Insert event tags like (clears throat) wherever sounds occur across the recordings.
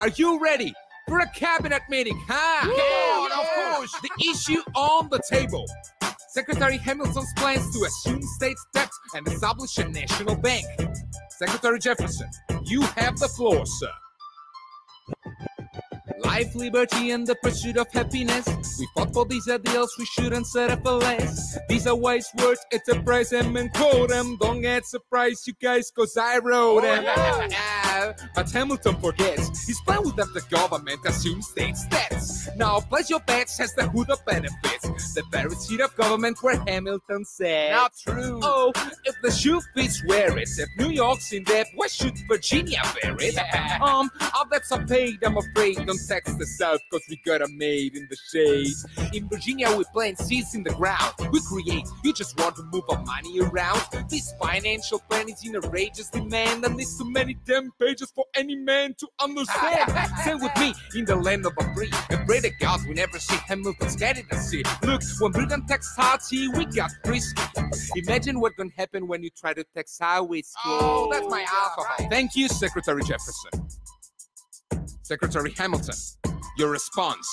Are you ready for a cabinet meeting? Huh? Yeah, of course. The issue on the table. Secretary Hamilton's plans to assume state debt and establish a national bank. Secretary Jefferson, you have the floor, sir. Life, liberty, and the pursuit of happiness. We fought for these ideals, we shouldn't settle for less. These are wise words, it's a price, and quote them. Don't get surprised, you guys, cause I wrote them. Oh, yeah but Hamilton forgets he's playing with that the government assumes state stats. Now pledge your bets has the who the benefits. The very seat of government where Hamilton said. Not true. Oh, if the shoe fits, wear it. If New York's in debt, why should Virginia wear it? Yeah. (laughs) Um, all that's a paid, I'm afraid. Don't tax the South, cause we got a maid in the shade. In Virginia, we plant seeds in the ground. We create, you just want to move our money around. This financial plan is in a outrageous demand, and there's so many damn pages just for any man to understand. Stay (laughs) with me in the land of the free and pray the gods we never see and move and the sea. Look, when Britain takes Haiti, we got frisky. Imagine what gonna happen when you try to tax our school. Oh, that's my alcohol. Thank you, Secretary Jefferson. Secretary Hamilton, your response.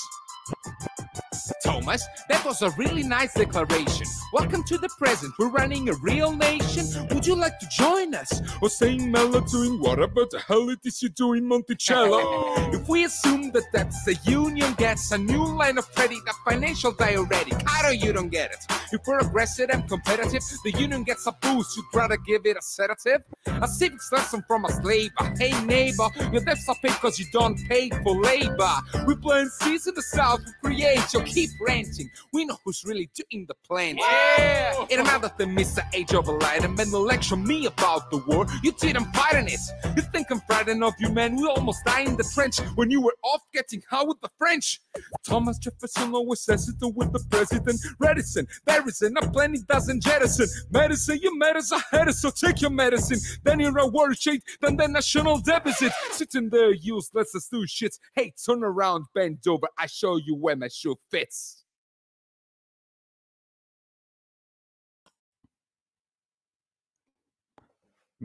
Thomas, that was a really nice declaration. Welcome to the present, we're running a real nation. Would you like to join us? Or saying Mellow doing whatever the hell it is you doing, Monticello? (laughs) if we assume that that's the union gets a new line of credit, a financial diuretic, I know you don't get it. If we're aggressive and competitive, the union gets a boost, you'd rather give it a sedative? A civics lesson from a slave, a hey neighbor, your debts are paid cause you don't pay for labor. We plant seeds in the south, we create your keep ranting. We know who's really doing the planning. Yeah. In another thing, Mr. age of a light and then lecture me about the war. You didn't fight in it. You think I'm frightened of you, man? We almost died in the trench when you were off getting high with the French. Thomas Jefferson always says it with the president. Reticent, Barrison, a plenty doesn't jettison. Medicine, your medicine, head so take your medicine. Then you're a war sheet, then the national deficit. Sitting there useless us do shits. Hey, turn around, bend over, I show you where my shoe fits. Jets.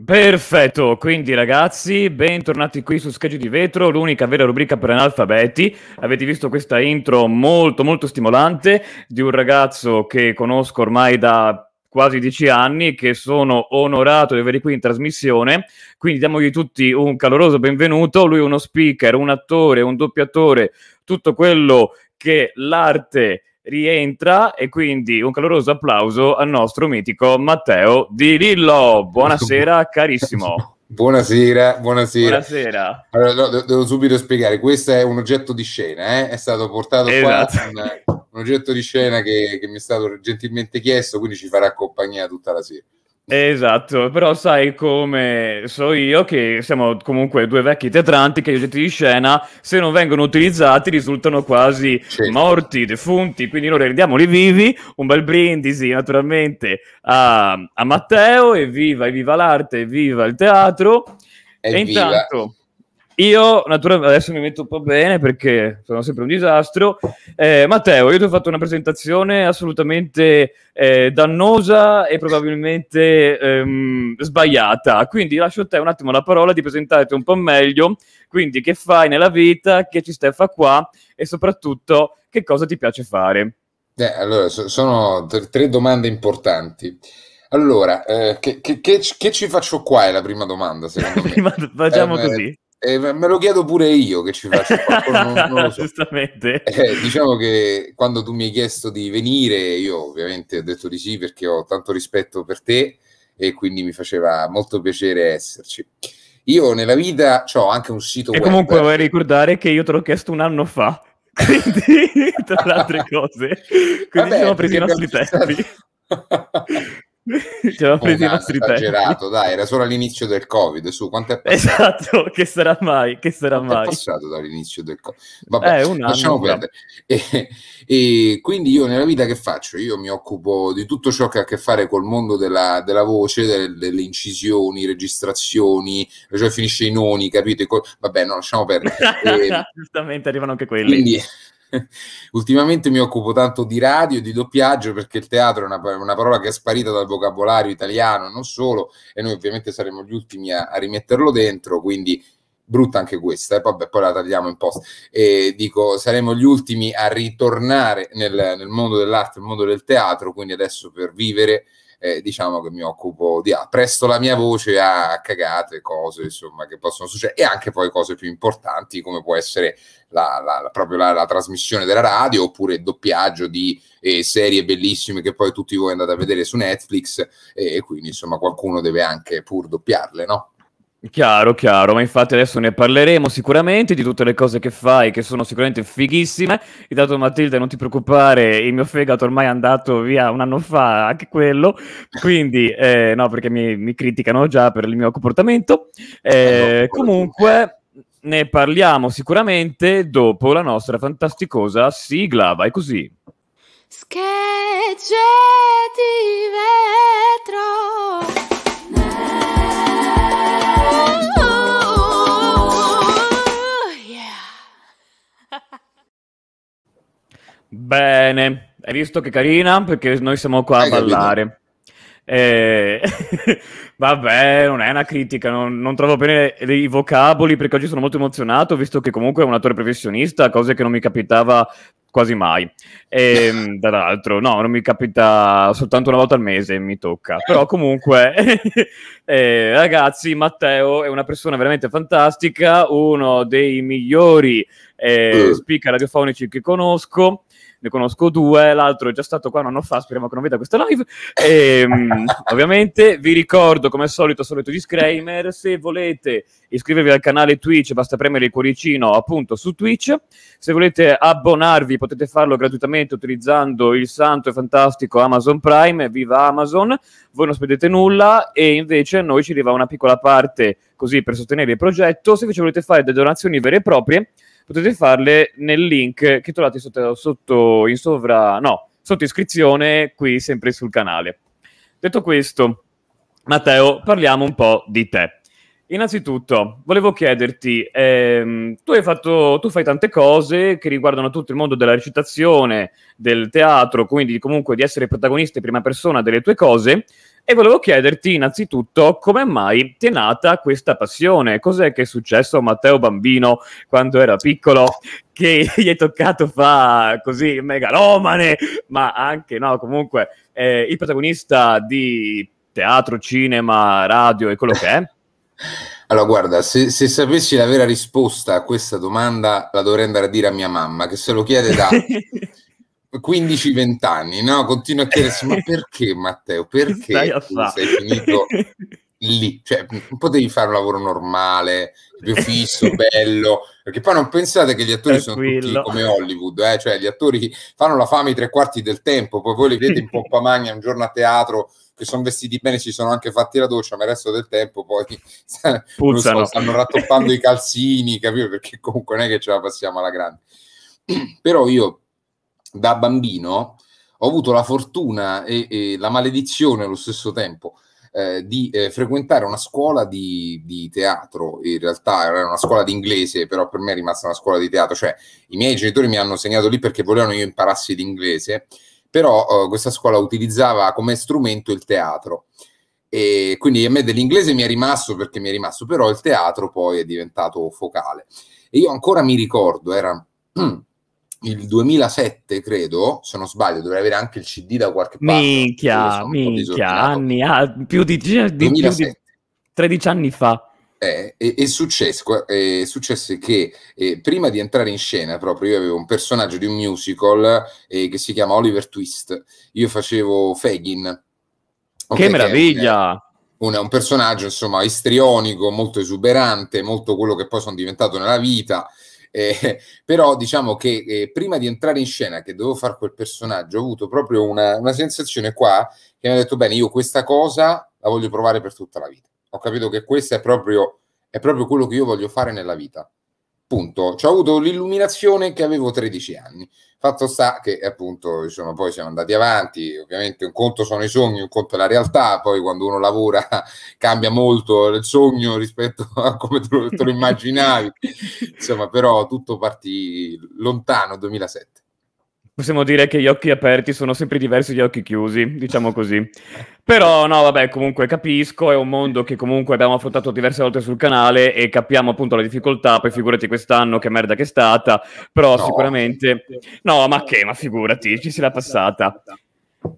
Perfetto, quindi ragazzi, bentornati qui su Schegge di Vetro, l'unica vera rubrica per analfabeti. Avete visto questa intro molto molto stimolante di un ragazzo che conosco ormai da quasi dieci anni, che sono onorato di avere qui in trasmissione. Quindi diamogli tutti un caloroso benvenuto. Lui è uno speaker, un attore, un doppiatore, tutto quello che l'arte rientra e quindi un caloroso applauso al nostro mitico Matteo Di Lillo. Buonasera (laughs) carissimo. Buonasera, buonasera. buonasera. Allora, no, devo subito spiegare, questo è un oggetto di scena, eh? è stato portato esatto. qua un, un, oggetto di scena che, che mi è stato gentilmente chiesto, quindi ci farà compagnia tutta la sera. Esatto, però sai come so io che siamo comunque due vecchi teatranti che gli oggetti di scena, se non vengono utilizzati, risultano quasi sì. morti, defunti, quindi noi rendiamoli vivi, un bel brindisi naturalmente a, a Matteo, evviva, evviva l'arte, evviva il teatro, evviva. e intanto... Io naturalmente adesso mi metto un po' bene perché sono sempre un disastro. Eh, Matteo, io ti ho fatto una presentazione assolutamente eh, dannosa e probabilmente ehm, sbagliata, quindi lascio a te un attimo la parola di presentarti un po' meglio, quindi che fai nella vita, che ci stai fa qua e soprattutto che cosa ti piace fare. Eh, allora, so, sono tre domande importanti. Allora, eh, che, che, che, che, ci faccio qua è la prima domanda, secondo (laughs) me. prima, facciamo eh, così. Eh, me lo chiedo pure io che ci faccio qualcono, non, lo so. (laughs) Giustamente. Eh, diciamo che quando tu mi hai chiesto di venire, io ovviamente ho detto di sì perché ho tanto rispetto per te e quindi mi faceva molto piacere esserci. Io nella vita ho anche un sito e web. comunque vorrei ricordare che io te l'ho chiesto un anno fa, (laughs) quindi tra le altre cose, quindi Vabbè, siamo presi i nostri tempi. (laughs) Ci avevamo preso i nostri esagerato, tempi. dai, era solo all'inizio del Covid, su quanto è passato? Esatto, (laughs) che sarà mai, che sarà quanto mai. È passato dall'inizio del Covid. Vabbè, eh, un anno, lasciamo perdere. E, e, quindi io nella vita che faccio? Io mi occupo di tutto ciò che ha a che fare col mondo della, della voce, delle, delle, incisioni, registrazioni, cioè finisce i noni, capito? Vabbè, no, lasciamo perdere. (laughs) E, Giustamente arrivano anche quelli. Quindi (laughs) ultimamente mi occupo tanto di radio, di doppiaggio, perché il teatro è una, una, parola che è sparita dal vocabolario italiano, non solo, e noi ovviamente saremo gli ultimi a, a rimetterlo dentro, quindi brutta anche questa, eh? Vabbè, poi la tagliamo in post. E dico, saremo gli ultimi a ritornare nel, nel mondo dell'arte, nel mondo del teatro, quindi adesso per vivere eh, diciamo che mi occupo di ah, presto la mia voce a cagate, cose insomma che possono succedere e anche poi cose più importanti come può essere la, la, la proprio la, la, trasmissione della radio oppure il doppiaggio di eh, serie bellissime che poi tutti voi andate a vedere su Netflix e, e quindi insomma qualcuno deve anche pur doppiarle, no? Chiaro, chiaro, ma infatti adesso ne parleremo sicuramente di tutte le cose che fai, che sono sicuramente fighissime. Intanto Matilde, non ti preoccupare, il mio fegato ormai è andato via un anno fa, anche quello, quindi eh, no, perché mi, mi, criticano già per il mio comportamento. Eh, eh comunque ne parliamo sicuramente dopo la nostra fantasticosa sigla, vai così. Schegge di vetro. Bene, hai visto che carina? Perché noi siamo qua hai a ballare. Capito? Eh, (laughs) vabbè, non è una critica, non, non, trovo bene i vocaboli perché oggi sono molto emozionato, visto che comunque è un attore professionista, cose che non mi capitava quasi mai. E, ehm, (laughs) tra l'altro, no, non mi capita soltanto una volta al mese, mi tocca. Però comunque, (laughs) eh, ragazzi, Matteo è una persona veramente fantastica, uno dei migliori eh, mm. speaker radiofonici che conosco ne conosco due, l'altro è già stato qua un anno fa, speriamo che non veda questa live. E, ehm, (laughs) ovviamente vi ricordo, come al solito, solito disclaimer, se volete iscrivervi al canale Twitch, basta premere il cuoricino appunto su Twitch. Se volete abbonarvi potete farlo gratuitamente utilizzando il santo e fantastico Amazon Prime, viva Amazon, voi non spendete nulla e invece a noi ci arriva una piccola parte così per sostenere il progetto. Se invece volete fare delle donazioni vere e proprie, potete farle nel link che trovate sotto, sotto in sovra, no, sotto iscrizione qui sempre sul canale. Detto questo, Matteo, parliamo un po' di te. Innanzitutto, volevo chiederti, ehm, tu, hai fatto, tu fai tante cose che riguardano tutto il mondo della recitazione, del teatro, quindi comunque di essere protagonista in prima persona delle tue cose, e volevo chiederti innanzitutto come mai ti è nata questa passione, cos'è che è successo a Matteo Bambino quando era piccolo, che (laughs) gli è toccato fa così megalomane, ma anche, no, comunque eh, il protagonista di teatro, cinema, radio e quello che è? Allora, guarda, se, se, sapessi la vera risposta a questa domanda, la dovrei andare a dire a mia mamma, che se lo chiede da 15-20 (laughs) anni, no? Continua a chiedersi, ma perché Matteo, perché sei finito lì? Cioè, potevi fare un lavoro normale, più fisso, (laughs) bello, perché poi non pensate che gli attori Tranquillo. sono tutti come Hollywood, eh? cioè gli attori fanno la fame i tre quarti del tempo, poi voi li vedete in (laughs) pompa magna un giorno a teatro che sono vestiti bene, si sono anche fatti la doccia, ma il resto del tempo poi (laughs) So, stanno rattoppando i calzini, capito? Perché comunque non è che ce la passiamo alla grande. Però io da bambino ho avuto la fortuna e, e la maledizione allo stesso tempo eh, di eh, frequentare una scuola di, di, teatro, in realtà era una scuola di inglese, però per me è rimasta una scuola di teatro, cioè i miei genitori mi hanno segnato lì perché volevano io imparassi l'inglese però eh, questa scuola utilizzava come strumento il teatro. E quindi a me dell'inglese mi è rimasto perché mi è rimasto, però il teatro poi è diventato focale. E io ancora mi ricordo, era (clears throat) il 2007, credo, se non sbaglio, dovrei avere anche il CD da qualche parte. Minchia, minchia, anni, ah, più di, di, più di 13 anni fa è, è, è, successo, è successo che eh, prima di entrare in scena proprio io avevo un personaggio di un musical eh, che si chiama Oliver Twist. Io facevo Fagin. Okay, che meraviglia! un, un, personaggio insomma istrionico, molto esuberante, molto quello che poi sono diventato nella vita. Eh, (laughs) però diciamo che eh, prima di entrare in scena, che dovevo fare quel personaggio, ho avuto proprio una, una sensazione qua che mi ha detto: Bene, io questa cosa la voglio provare per tutta la vita ho capito che questo è proprio, è proprio quello che io voglio fare nella vita. Punto. Ci ho avuto l'illuminazione che avevo 13 anni. Fatto sta che appunto insomma, poi siamo andati avanti, ovviamente un conto sono i sogni, un conto è la realtà, poi quando uno lavora (laughs) cambia molto il sogno rispetto a come te lo, te lo immaginavi. (laughs) insomma, però tutto partì lontano 2007. Possiamo dire che gli occhi aperti sono sempre diversi dagli occhi chiusi, diciamo così. Però no, vabbè, comunque capisco, è un mondo che comunque abbiamo affrontato diverse volte sul canale e capiamo appunto la difficoltà, poi figurati quest'anno che merda che è stata, però no. sicuramente... No, ma che, ma figurati, ci si l'ha passata.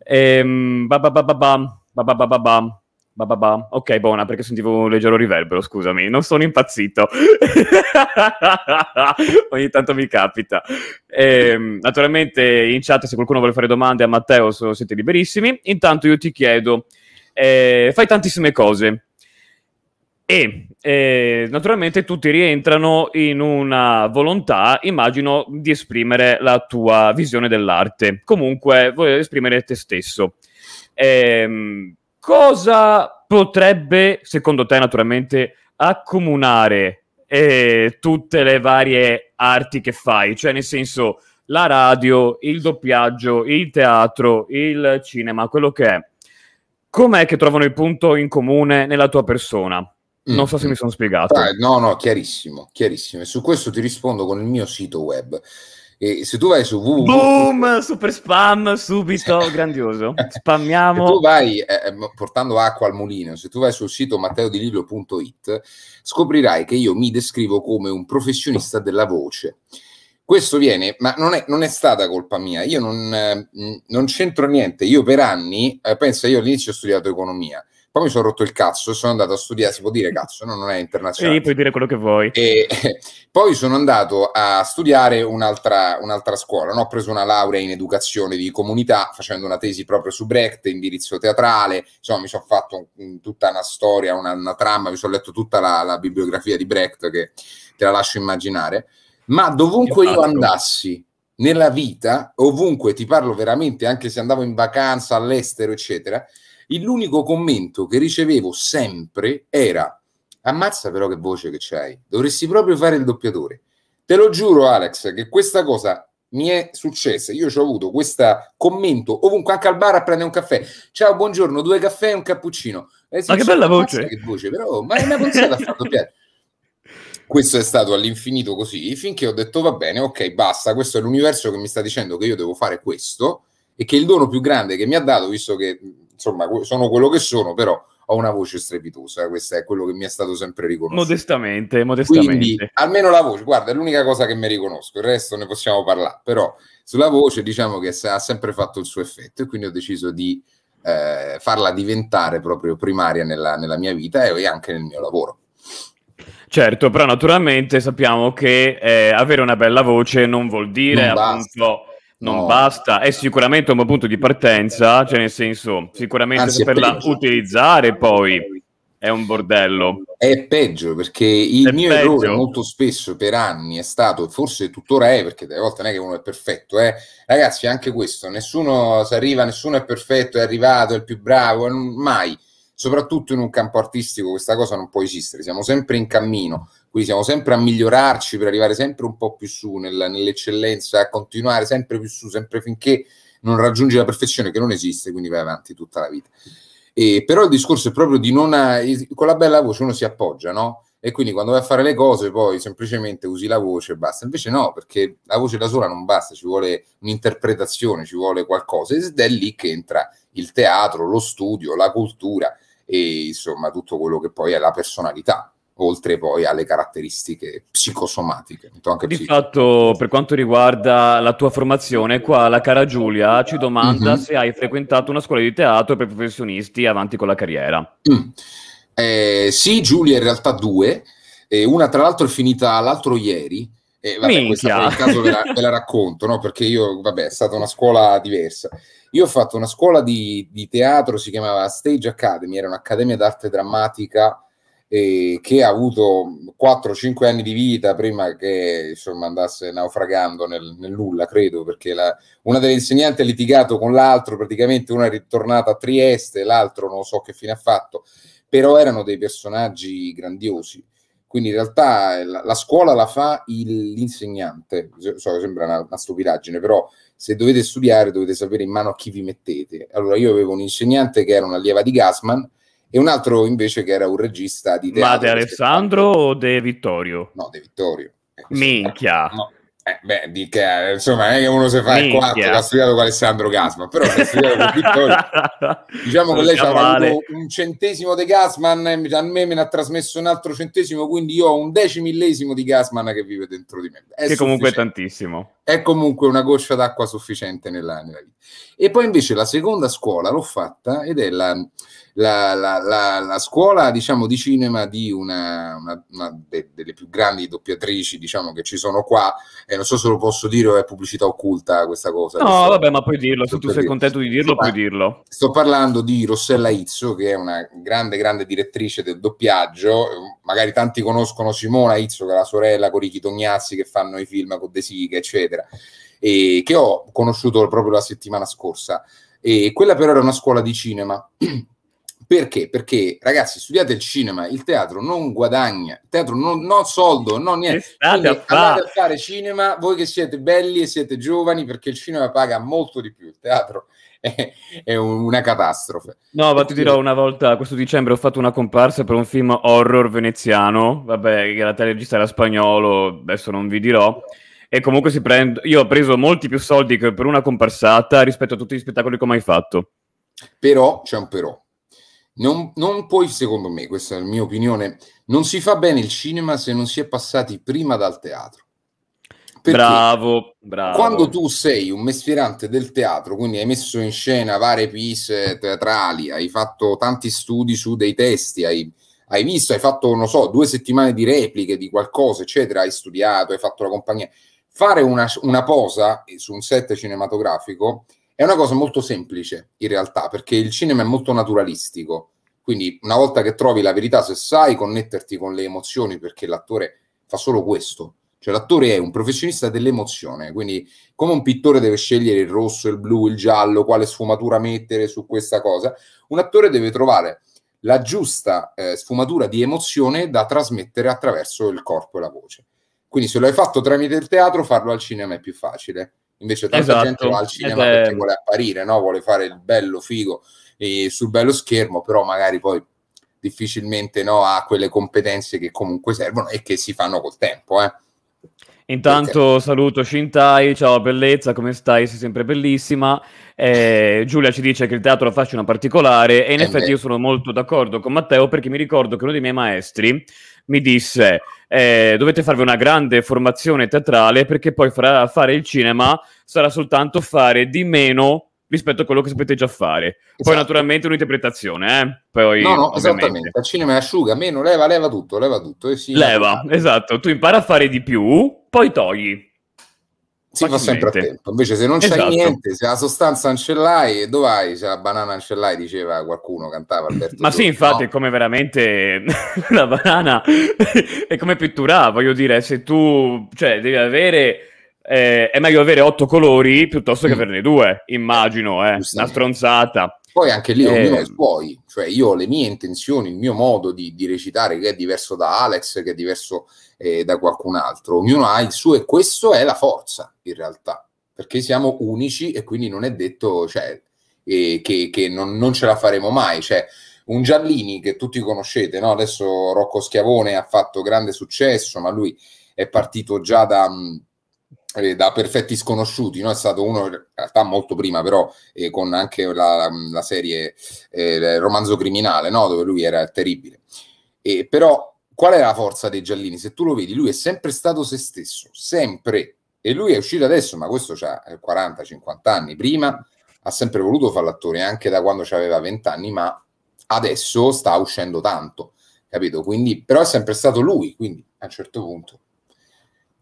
Ehm, ba ba ba ba ba, ba ba ba ba ba. Ba, ba, ba. Ok, buona, perché sentivo un leggero riverbero, scusami. Non sono impazzito. (laughs) Ogni tanto mi capita. E, ehm, naturalmente in chat se qualcuno vuole fare domande a Matteo siete liberissimi. Intanto io ti chiedo, eh, fai tantissime cose. E eh, naturalmente tutti rientrano in una volontà, immagino, di esprimere la tua visione dell'arte. Comunque, vuoi esprimere te stesso. Ehm cosa potrebbe, secondo te naturalmente, accomunare eh, tutte le varie arti che fai? Cioè, nel senso, la radio, il doppiaggio, il teatro, il cinema, quello che è. Com'è che trovano il punto in comune nella tua persona? Non so se mm. mi sono spiegato. no, no, chiarissimo, chiarissimo. E su questo ti rispondo con il mio sito web. E se tu vai su www... Boom! Super spam subito, grandioso. (laughs) Spammiamo. Se tu vai eh, eh portando acqua al mulino, se tu vai sul sito matteodilillo.it, scoprirai che io mi descrivo come un professionista della voce. Questo viene, ma non è, non è stata colpa mia, io non, eh, non c'entro niente. Io per anni, eh, penso, io all'inizio ho studiato economia poi mi sono rotto il cazzo e sono andato a studiare, si può dire cazzo, no? non è internazionale. Sì, puoi dire quello che vuoi. E, (laughs) poi sono andato a studiare un'altra, un'altra scuola, no? ho preso una laurea in educazione di comunità facendo una tesi proprio su Brecht, indirizzo teatrale, insomma mi sono fatto un, tutta una storia, una, una trama, mi sono letto tutta la, la, bibliografia di Brecht che te la lascio immaginare, ma dovunque io andassi nella vita, ovunque ti parlo veramente, anche se andavo in vacanza all'estero, eccetera, l'unico commento che ricevevo sempre era ammazza però che voce che c'hai, dovresti proprio fare il doppiatore. Te lo giuro Alex che questa cosa mi è successa, io ci ho avuto questo commento ovunque, anche al bar a prendere un caffè, ciao buongiorno, due caffè e un cappuccino. Eh, ma che bella voce! Che voce, però, ma non è pensato a far doppiare. (laughs) Questo è stato all'infinito così, finché ho detto va bene, ok, basta, questo è l'universo che mi sta dicendo che io devo fare questo e che il dono più grande che mi ha dato, visto che insomma, sono quello che sono, però ho una voce strepitosa, questo è quello che mi è stato sempre riconosciuto. Modestamente, modestamente. Quindi, almeno la voce, guarda, è l'unica cosa che mi riconosco, il resto ne possiamo parlare, però sulla voce diciamo che ha sempre fatto il suo effetto e quindi ho deciso di eh, farla diventare proprio primaria nella, nella mia vita e anche nel mio lavoro. Certo, però naturalmente sappiamo che eh, avere una bella voce non vuol dire non appunto non no. basta, è sicuramente un buon punto di partenza, cioè nel senso, sicuramente Anzi, ah, la utilizzare poi è un bordello. È peggio perché il è mio peggio. errore molto spesso per anni è stato, forse tuttora è, perché delle volte non è che uno è perfetto, eh. ragazzi, anche questo, nessuno si arriva, nessuno è perfetto, è arrivato, è il più bravo, eh, mai. Soprattutto in un campo artistico questa cosa non può esistere, siamo sempre in cammino. Quindi siamo sempre a migliorarci per arrivare sempre un po' più su nella, nell'eccellenza, a continuare sempre più su, sempre finché non raggiungi la perfezione che non esiste, quindi vai avanti tutta la vita. E, però il discorso è proprio di non... con la bella voce uno si appoggia, no? E quindi quando vai a fare le cose poi semplicemente usi la voce e basta. Invece no, perché la voce da sola non basta, ci vuole un'interpretazione, ci vuole qualcosa. Ed è lì che entra il teatro, lo studio, la cultura e insomma tutto quello che poi è la personalità oltre poi alle caratteristiche psicosomatiche. Anche Di psico. fatto, per quanto riguarda la tua formazione, qua la cara Giulia ci domanda mm-hmm. se hai frequentato una scuola di teatro per professionisti avanti con la carriera. Mm. Eh, sì, Giulia, in realtà due. Eh, una, tra l'altro, è finita l'altro ieri. Eh, vabbè, questa per il caso ve la, ve la racconto, no? perché io, vabbè, è stata una scuola diversa. Io ho fatto una scuola di, di teatro, si chiamava Stage Academy, era un'accademia d'arte drammatica eh, che ha avuto 4-5 anni di vita prima che insomma, andasse naufragando nel, nel nulla, credo, perché la, una delle insegnanti ha litigato con l'altro, praticamente una è ritornata a Trieste, l'altro non so che fine ha fatto, però erano dei personaggi grandiosi. Quindi in realtà eh, la, la scuola la fa il, l'insegnante, so, sembra una, una stupidaggine, però se dovete studiare dovete sapere in mano a chi vi mettete. Allora io avevo un insegnante che era una lieva di Gassman, e un altro invece che era un regista di teatro. Ma De Alessandro o De Vittorio? No, De Vittorio. Eh, Minchia. No. Eh, beh, di che, eh, insomma, è che uno si fa il quarto, che ha studiato con Alessandro Gasman, però ha studiato con (laughs) Vittorio. diciamo non che lei ci ha avuto un centesimo di Gasman, eh, a me me ne ha trasmesso un altro centesimo, quindi io ho un decimillesimo di Gasman che vive dentro di me. È che comunque è tantissimo. È comunque una goccia d'acqua sufficiente nella, nella vita. E poi invece la seconda scuola l'ho fatta ed è la, la, la, la, la scuola diciamo, di cinema di una, una, una de, delle più grandi doppiatrici diciamo, che ci sono qua, e non so se lo posso dire o è pubblicità occulta questa cosa. No, sto, vabbè, ma puoi dirlo, se tu sei contento di dirlo, sto puoi dirlo. Sto parlando di Rossella Izzo, che è una grande, grande direttrice del doppiaggio, magari tanti conoscono Simona Izzo, che è la sorella con Ricky Tognazzi, che fanno i film con De Sica, eccetera e che ho conosciuto proprio la settimana scorsa. E quella però era una scuola di cinema (clears throat) Perché? Perché ragazzi, studiate il cinema, il teatro non guadagna, il teatro non, non soldo, non niente. Quindi, a andate a fare cinema, voi che siete belli e siete giovani, perché il cinema paga molto di più, il teatro è, è una catastrofe. No, ma ti dirò una volta, questo dicembre ho fatto una comparsa per un film horror veneziano, vabbè, che la regista era spagnolo, adesso non vi dirò e comunque si prende. Io ho preso molti più soldi per una comparsata rispetto a tutti gli spettacoli che ho mai fatto. Però c'è un però. Non, non puoi, secondo me, questa è la mia opinione, non si fa bene il cinema se non si è passati prima dal teatro. Perché bravo, bravo. Quando tu sei un mestierante del teatro, quindi hai messo in scena varie piece teatrali, hai fatto tanti studi su dei testi, hai, hai visto, hai fatto, non so, due settimane di repliche di qualcosa, eccetera, hai studiato, hai fatto la compagnia. Fare una, una posa su un set cinematografico è una cosa molto semplice in realtà, perché il cinema è molto naturalistico. Quindi una volta che trovi la verità, se sai connetterti con le emozioni, perché l'attore fa solo questo. Cioè l'attore è un professionista dell'emozione, quindi come un pittore deve scegliere il rosso, il blu, il giallo, quale sfumatura mettere su questa cosa, un attore deve trovare la giusta eh, sfumatura di emozione da trasmettere attraverso il corpo e la voce. Quindi se lo hai fatto tramite il teatro, farlo al cinema è più facile. Invece tanta esatto. gente va al cinema Ed perché vuole apparire, no? vuole fare il bello figo eh, sul bello schermo, però magari poi difficilmente no, ha quelle competenze che comunque servono e che si fanno col tempo. Eh. Intanto saluto Shintai, ciao bellezza, come stai? Sei sempre bellissima. Eh, Giulia ci dice che il teatro la faccia una particolare e in eh effetti beh. io sono molto d'accordo con Matteo perché mi ricordo che uno dei miei maestri mi disse eh, dovete farvi una grande formazione teatrale perché poi fra- fare il cinema sarà soltanto fare di meno rispetto a quello che sapete già fare. Poi esatto. naturalmente un'interpretazione, eh? Poi, no, no, ovviamente. esattamente. Il cinema è asciuga, meno, leva, leva tutto, leva tutto. leva, esatto. Tu impara a fare di più, poi togli si fa sempre tempo. Invece, se non c'è esatto. niente, se la sostanza non ce l'hai, dove vai? Se la banana non ce l'hai, diceva qualcuno, cantava Alberto. Ma Giorgio, sì, infatti, no? (laughs) (laughs) è come veramente la banana è come pitturà, voglio dire, se tu cioè, devi avere. Eh, è meglio avere otto colori piuttosto che mm. averne due, immagino, eh, una stronzata. Poi anche lì ognuno eh, è suoi, cioè io ho le mie intenzioni, il mio modo di, di recitare che è diverso da Alex, che è diverso eh, da qualcun altro, ognuno ha il suo e questo è la forza in realtà, perché siamo unici e quindi non è detto cioè, eh, che, che non, non, ce la faremo mai. Cioè, un Giallini che tutti conoscete, no? adesso Rocco Schiavone ha fatto grande successo, ma lui è partito già da mm, eh, da perfetti sconosciuti, no? è stato uno in realtà molto prima, però eh, con anche la, mm, la serie eh, Romanzo Criminale, no? dove lui era terribile. E, però qual è la forza dei Giallini? Se tu lo vedi, lui è sempre stato se stesso, sempre. E lui è uscito adesso, ma questo ha 40-50 eh, anni. Prima ha sempre voluto fare l'attore, anche da quando aveva 20 anni, ma adesso sta uscendo tanto, capito? Quindi, però è sempre stato lui, quindi a un certo punto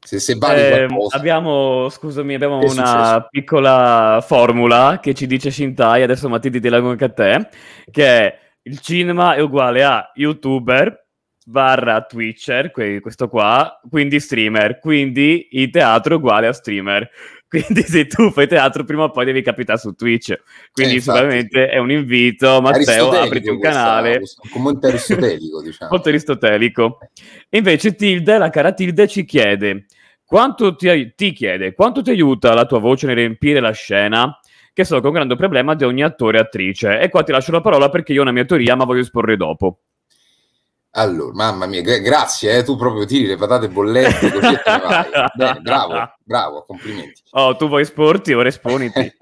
se, se eh, abbiamo, scusami, abbiamo una successo? piccola formula che ci dice Shintai, adesso Matti ti dico anche a te, che il cinema è uguale a youtuber barra Twitcher, que- questo qua, quindi streamer, quindi il teatro uguale a streamer. (laughs) Quindi se tu fai teatro prima o poi devi capitare su Twitch. Quindi eh, sicuramente è un invito, Matteo, apriti un canale. Questo, eh, un aristotelico, (laughs) diciamo. Molto aristotelico. Invece Tilde, la cara Tilde ci chiede, quanto ti, ti chiede, quanto ti aiuta la tua voce nel riempire la scena? Che so che è un grande problema di ogni attore e attrice. E qua ti lascio la parola perché io ho una mia teoria, ma voglio esporre dopo. Allora, mamma mia, grazie, eh, tu proprio tiri le patate bollenti così te ne vai. (laughs) Bene, bravo, bravo, complimenti. Oh, tu vuoi sporti, ora esponiti.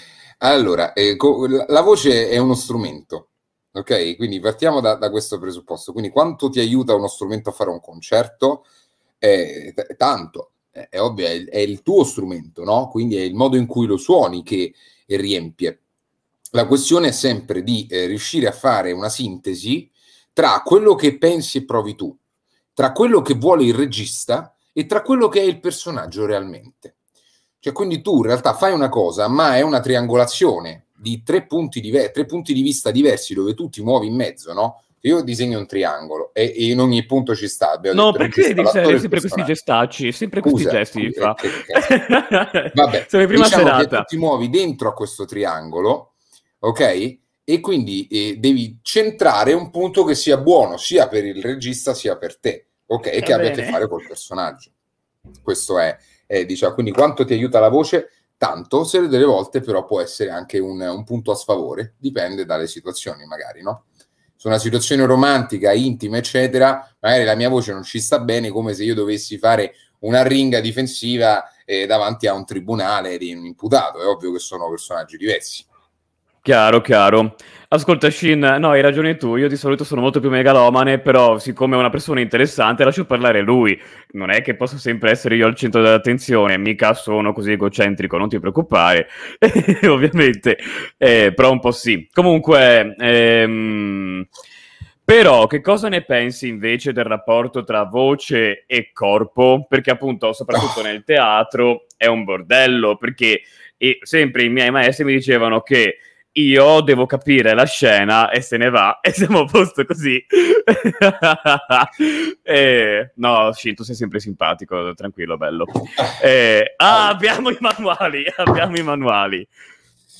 (laughs) allora, eh, co- la voce è uno strumento, ok? Quindi partiamo da, da, questo presupposto. Quindi quanto ti aiuta uno strumento a fare un concerto? Eh, t- tanto, è, eh, è ovvio, è il, è il tuo strumento, no? Quindi è il modo in cui lo suoni che riempie. La questione è sempre di eh, riuscire a fare una sintesi tra quello che pensi e provi tu, tra quello che vuole il regista e tra quello che è il personaggio realmente. Cioè, quindi tu in realtà fai una cosa, ma è una triangolazione di tre punti, diver- tre punti di vista diversi dove tu ti muovi in mezzo, no? Io disegno un triangolo e, in ogni punto ci sta. No, detto, perché devi fare sempre questi gestacci, sempre questi Scusa, gesti fa. Che, che, Vabbè, (laughs) prima diciamo serata. ti muovi dentro a questo triangolo, ok? e quindi eh, devi centrare un punto che sia buono sia per il regista sia per te, ok? E eh, che abbia a che fare col personaggio. Questo è, è, diciamo, quindi quanto ti aiuta la voce? Tanto, se delle volte però può essere anche un, un punto a sfavore, dipende dalle situazioni magari, no? su una situazione romantica, intima, eccetera, magari la mia voce non ci sta bene, come se io dovessi fare una ringa difensiva eh, davanti a un tribunale di un imputato. È ovvio che sono personaggi diversi. Chiaro, chiaro. Ascolta, Shin, no, hai ragione tu. Io di solito sono molto più megalomane, però siccome è una persona interessante, lascio parlare lui. Non è che posso sempre essere io al centro dell'attenzione, mica sono così egocentrico, non ti preoccupare. (laughs) Ovviamente, eh, però un po' sì. Comunque, ehm... Però che cosa ne pensi invece del rapporto tra voce e corpo? Perché appunto, soprattutto ah. nel teatro, è un bordello, perché sempre i miei maestri mi dicevano che io devo capire la scena e se ne va e siamo a posto così. (laughs) e, no, Shin, tu sei sempre simpatico, tranquillo, bello. E, ah, abbiamo i manuali, (laughs) abbiamo i manuali.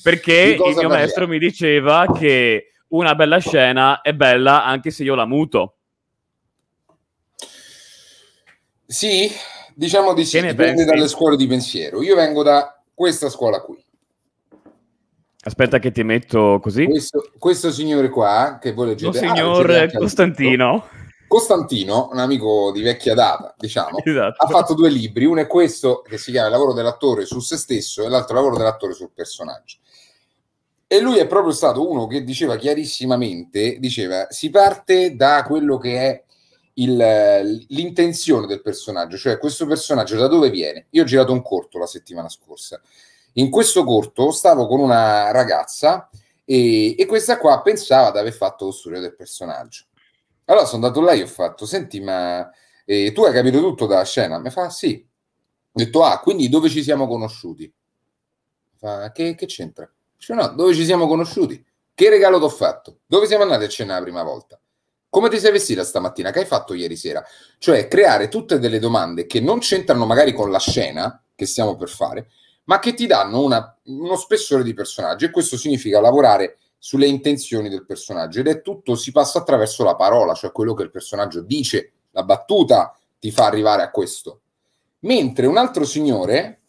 Perché il mio maestro mi diceva che una bella scena è bella anche se io la muto. Sì, diciamo di sì, dipende pensi? dalle scuole di pensiero. Io vengo da questa scuola qui Aspetta che ti metto così. Questo, questo signore qua, che voi leggete... Il ah, signor ah, Costantino. Costantino, un amico di vecchia data, diciamo, (laughs) esatto. ha fatto due libri. Uno è questo, che si chiama Il lavoro dell'attore su se stesso, e l'altro Il lavoro dell'attore sul personaggio. E lui è proprio stato uno che diceva chiarissimamente, diceva, si parte da quello che è il, l'intenzione del personaggio, cioè questo personaggio da dove viene. Io ho girato un corto la settimana scorsa in questo corto stavo con una ragazza e, e questa qua pensava di aver fatto lo studio del personaggio. Allora sono andato là e ho fatto, senti ma eh, tu hai capito tutto dalla scena? Mi fa sì. Ho detto, ah, quindi dove ci siamo conosciuti? Mi fa, che, che c'entra? Cioè, no, dove ci siamo conosciuti? Che regalo ti ho fatto? Dove siamo andati a cena la prima volta? Come ti sei vestita stamattina? Che hai fatto ieri sera? Cioè, creare tutte delle domande che non c'entrano magari con la scena che stiamo per fare, ma che ti danno una, uno spessore di personaggio e questo significa lavorare sulle intenzioni del personaggio ed è tutto, si passa attraverso la parola, cioè quello che il personaggio dice, la battuta ti fa arrivare a questo. Mentre un altro signore,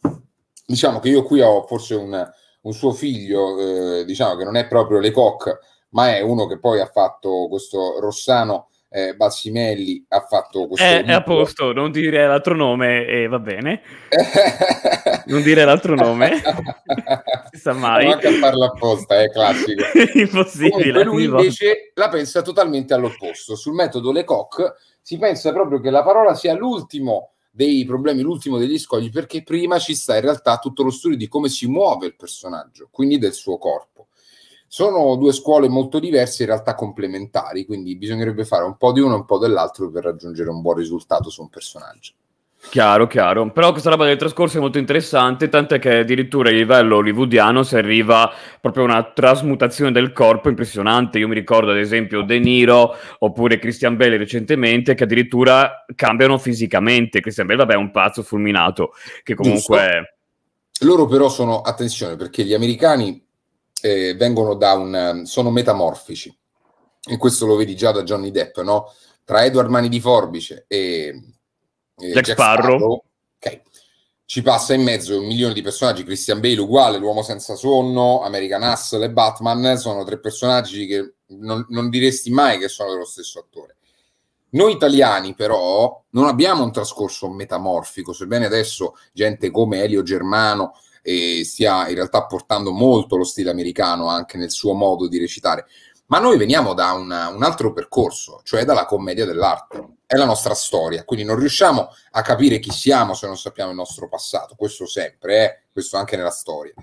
diciamo che io qui ho forse un, un suo figlio, eh, diciamo che non è proprio Lecoq, ma è uno che poi ha fatto questo Rossano eh, Bassimelli ha fatto questo. Eh, è a posto, non dire l'altro nome e eh, va bene. (laughs) non dire l'altro nome, (laughs) si sa mai. Non anche a farlo apposta, è classico. (laughs) Impossibile. Comunque lui invece la pensa totalmente all'opposto. Sul metodo Lecoq si pensa proprio che la parola sia l'ultimo dei problemi, l'ultimo degli scogli, perché prima ci sta in realtà tutto lo studio di come si muove il personaggio, quindi del suo corpo. Sono due scuole molto diverse, in realtà complementari, quindi bisognerebbe fare un po' di uno e un po' dell'altro per raggiungere un buon risultato su un personaggio. Chiaro, chiaro. Però questa roba del trascorso è molto interessante, tant'è che addirittura a livello hollywoodiano si arriva proprio a una trasmutazione del corpo impressionante. Io mi ricordo ad esempio De Niro oppure Christian Bale recentemente che addirittura cambiano fisicamente. Christian Bale, vabbè, è un pazzo fulminato che comunque... Giusto. Loro però sono, attenzione, perché gli americani eh, vengono da un, ehm, sono metamorfici. E questo lo vedi già da Johnny Depp, no? Tra Edward Mani di Forbice e, e Jack, Jack Sparrow, Sparrow okay. ci passa in mezzo un milione di personaggi, Christian Bale uguale, L'Uomo Senza Sonno, American Hustle e Batman, sono tre personaggi che non, non diresti mai che sono dello stesso attore. Noi italiani, però, non abbiamo un trascorso metamorfico, sebbene adesso gente come Elio Germano e stia in realtà portando molto lo stile americano anche nel suo modo di recitare. Ma noi veniamo da una, un altro percorso, cioè dalla commedia dell'arte. È la nostra storia, quindi non riusciamo a capire chi siamo se non sappiamo il nostro passato. Questo sempre, eh? questo anche nella storia.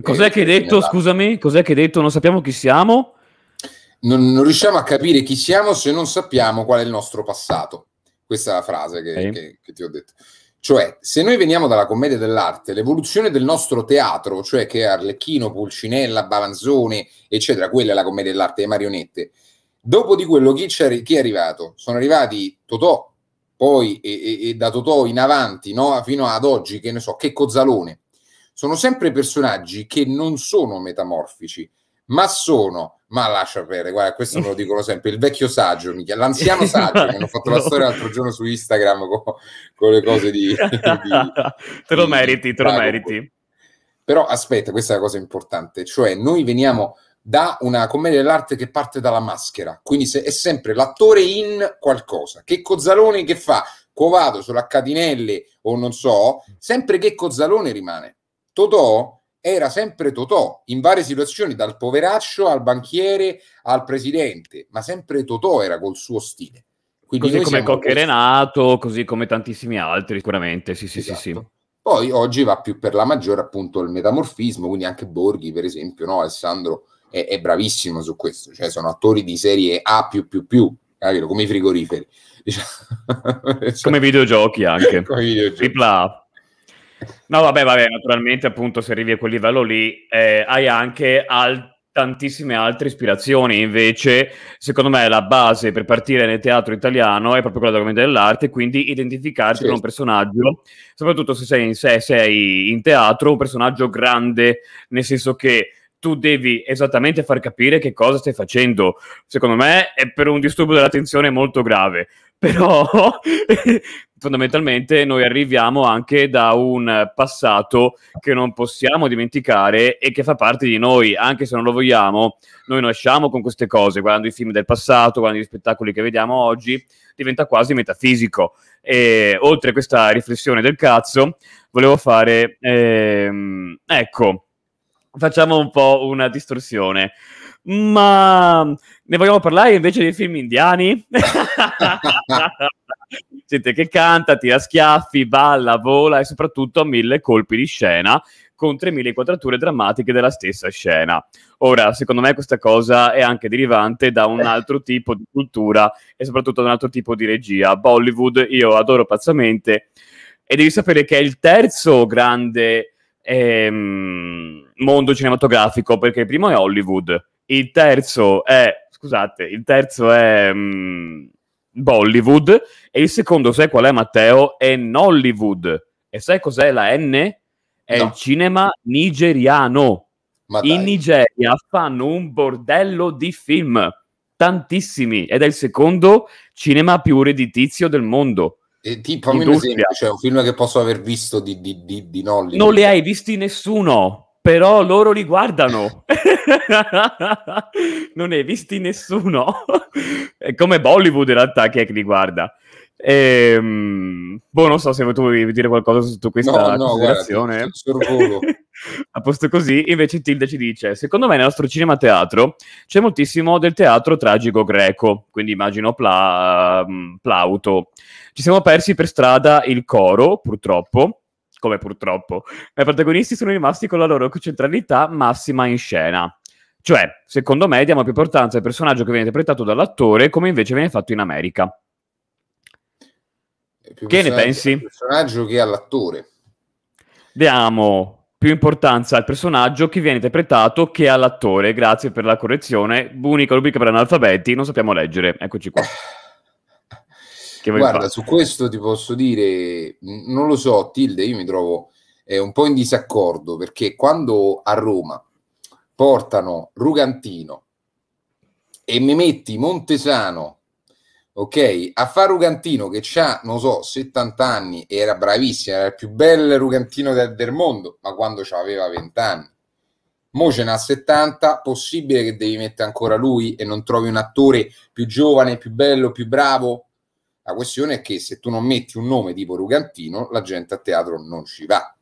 Cos'è eh, che hai detto, scusami? Cos'è che hai detto? Non sappiamo chi siamo? Non, non, riusciamo a capire chi siamo se non sappiamo qual è il nostro passato. Questa è la frase che, okay. che, che ti ho detto. Cioè, se noi veniamo dalla commedia dell'arte, l'evoluzione del nostro teatro, cioè che è Arlecchino, Pulcinella, Balanzone, eccetera, quella è la commedia dell'arte, le marionette. Dopo di quello, chi, chi è arrivato? Sono arrivati Totò, poi e, e, e da Totò in avanti, no? fino ad oggi, che ne so, che Cozzalone. Sono sempre personaggi che non sono metamorfici, ma sono ma lascia perdere, guarda, questo me lo dicono sempre, il vecchio saggio, mi l'anziano (laughs) saggio, mi hanno fatto la storia l'altro giorno su Instagram con, con le cose di... di te lo di, meriti, te lo meriti. Però aspetta, questa è la cosa importante, cioè noi veniamo da una commedia dell'arte che parte dalla maschera, quindi se, è sempre l'attore in qualcosa. Che Cozzalone che fa? Covato sulla Cadinelle o non so, sempre che Cozzalone rimane. Totò era sempre Totò in varie situazioni, dal poveraccio al banchiere al presidente, ma sempre Totò era col suo stile. Quindi così come Cocche Renato, così come tantissimi altri, sicuramente. Sì, sì, esatto. sì, sì. Esatto. Poi oggi va più per la maggiore appunto il metamorfismo, quindi anche Borghi, per esempio, no? Alessandro è, è bravissimo su questo, cioè sono attori di serie A, come i frigoriferi. Diciamo. (laughs) come videogiochi anche. (laughs) come videogiochi. AAA. No, vabbè, vabbè, naturalmente appunto se arrivi a quel livello lì eh, hai anche al- tantissime altre ispirazioni, invece secondo me la base per partire nel teatro italiano è proprio quella del commedia dell'arte, quindi identificarsi sì. con un personaggio, soprattutto se sei, in, se sei in teatro, un personaggio grande, nel senso che tu devi esattamente far capire che cosa stai facendo. Secondo me è per un disturbo dell'attenzione molto grave però (laughs) fondamentalmente noi arriviamo anche da un passato che non possiamo dimenticare e che fa parte di noi, anche se non lo vogliamo. Noi nasciamo con queste cose, guardando i film del passato, guardando gli spettacoli che vediamo oggi, diventa quasi metafisico. E oltre a questa riflessione del cazzo, volevo fare... Ehm, ecco, facciamo un po' una distorsione ma ne vogliamo parlare invece dei film indiani? (laughs) Gente che canta, tira schiaffi, balla, vola e soprattutto ha mille colpi di scena con 3.000 inquadrature drammatiche della stessa scena. Ora, secondo me questa cosa è anche derivante da un altro tipo di cultura e soprattutto da un altro tipo di regia. Bollywood io adoro pazzamente e devi sapere che è il terzo grande ehm, mondo cinematografico perché il primo è Hollywood il terzo è, scusate, il terzo è mh, mm, Bollywood e il secondo, sai qual è Matteo? È Nollywood. E sai cos'è la N? È no. il cinema nigeriano. In Nigeria fanno un bordello di film, tantissimi, ed è il secondo cinema più redditizio del mondo. E ti fammi un esempio, cioè un film che posso aver visto di, di, di, di Nollywood. Non li hai visti nessuno, però loro li guardano. (laughs) non ne hai visti nessuno. è come Bollywood in realtà che, è che li guarda. Ehm, boh, non so se tu vuoi dire qualcosa su questa no, no, considerazione. Guarda, (laughs) A posto così, invece Tilda ci dice: Secondo me, nel nostro cinema teatro c'è moltissimo del teatro tragico greco, quindi immagino Pla- Plauto. Ci siamo persi per strada il coro, purtroppo, come purtroppo, i protagonisti sono rimasti con la loro centralità massima in scena. Cioè, secondo me, diamo più importanza al personaggio che viene interpretato dall'attore come invece viene fatto in America. Che ne pensi? Al personaggio che all'attore. Diamo più importanza al personaggio che viene interpretato che all'attore. Grazie per la correzione. Unica rubrica per analfabeti, non sappiamo leggere. Eccoci qua. (laughs) Guarda, fa? su questo ti posso dire, non lo so, Tilde, io mi trovo eh, un po' in disaccordo perché quando a Roma portano Rugantino e mi metti Montesano, ok, a fare Rugantino che ha, non so, 70 anni era bravissimo, era il più bel Rugantino del, del mondo, ma quando aveva 20 anni. Mo ce n'ha 70, possibile che devi mettere ancora lui e non trovi un attore più giovane, più bello, più bravo? La questione è che se tu non metti un nome tipo Rugantino, la gente a teatro non ci va.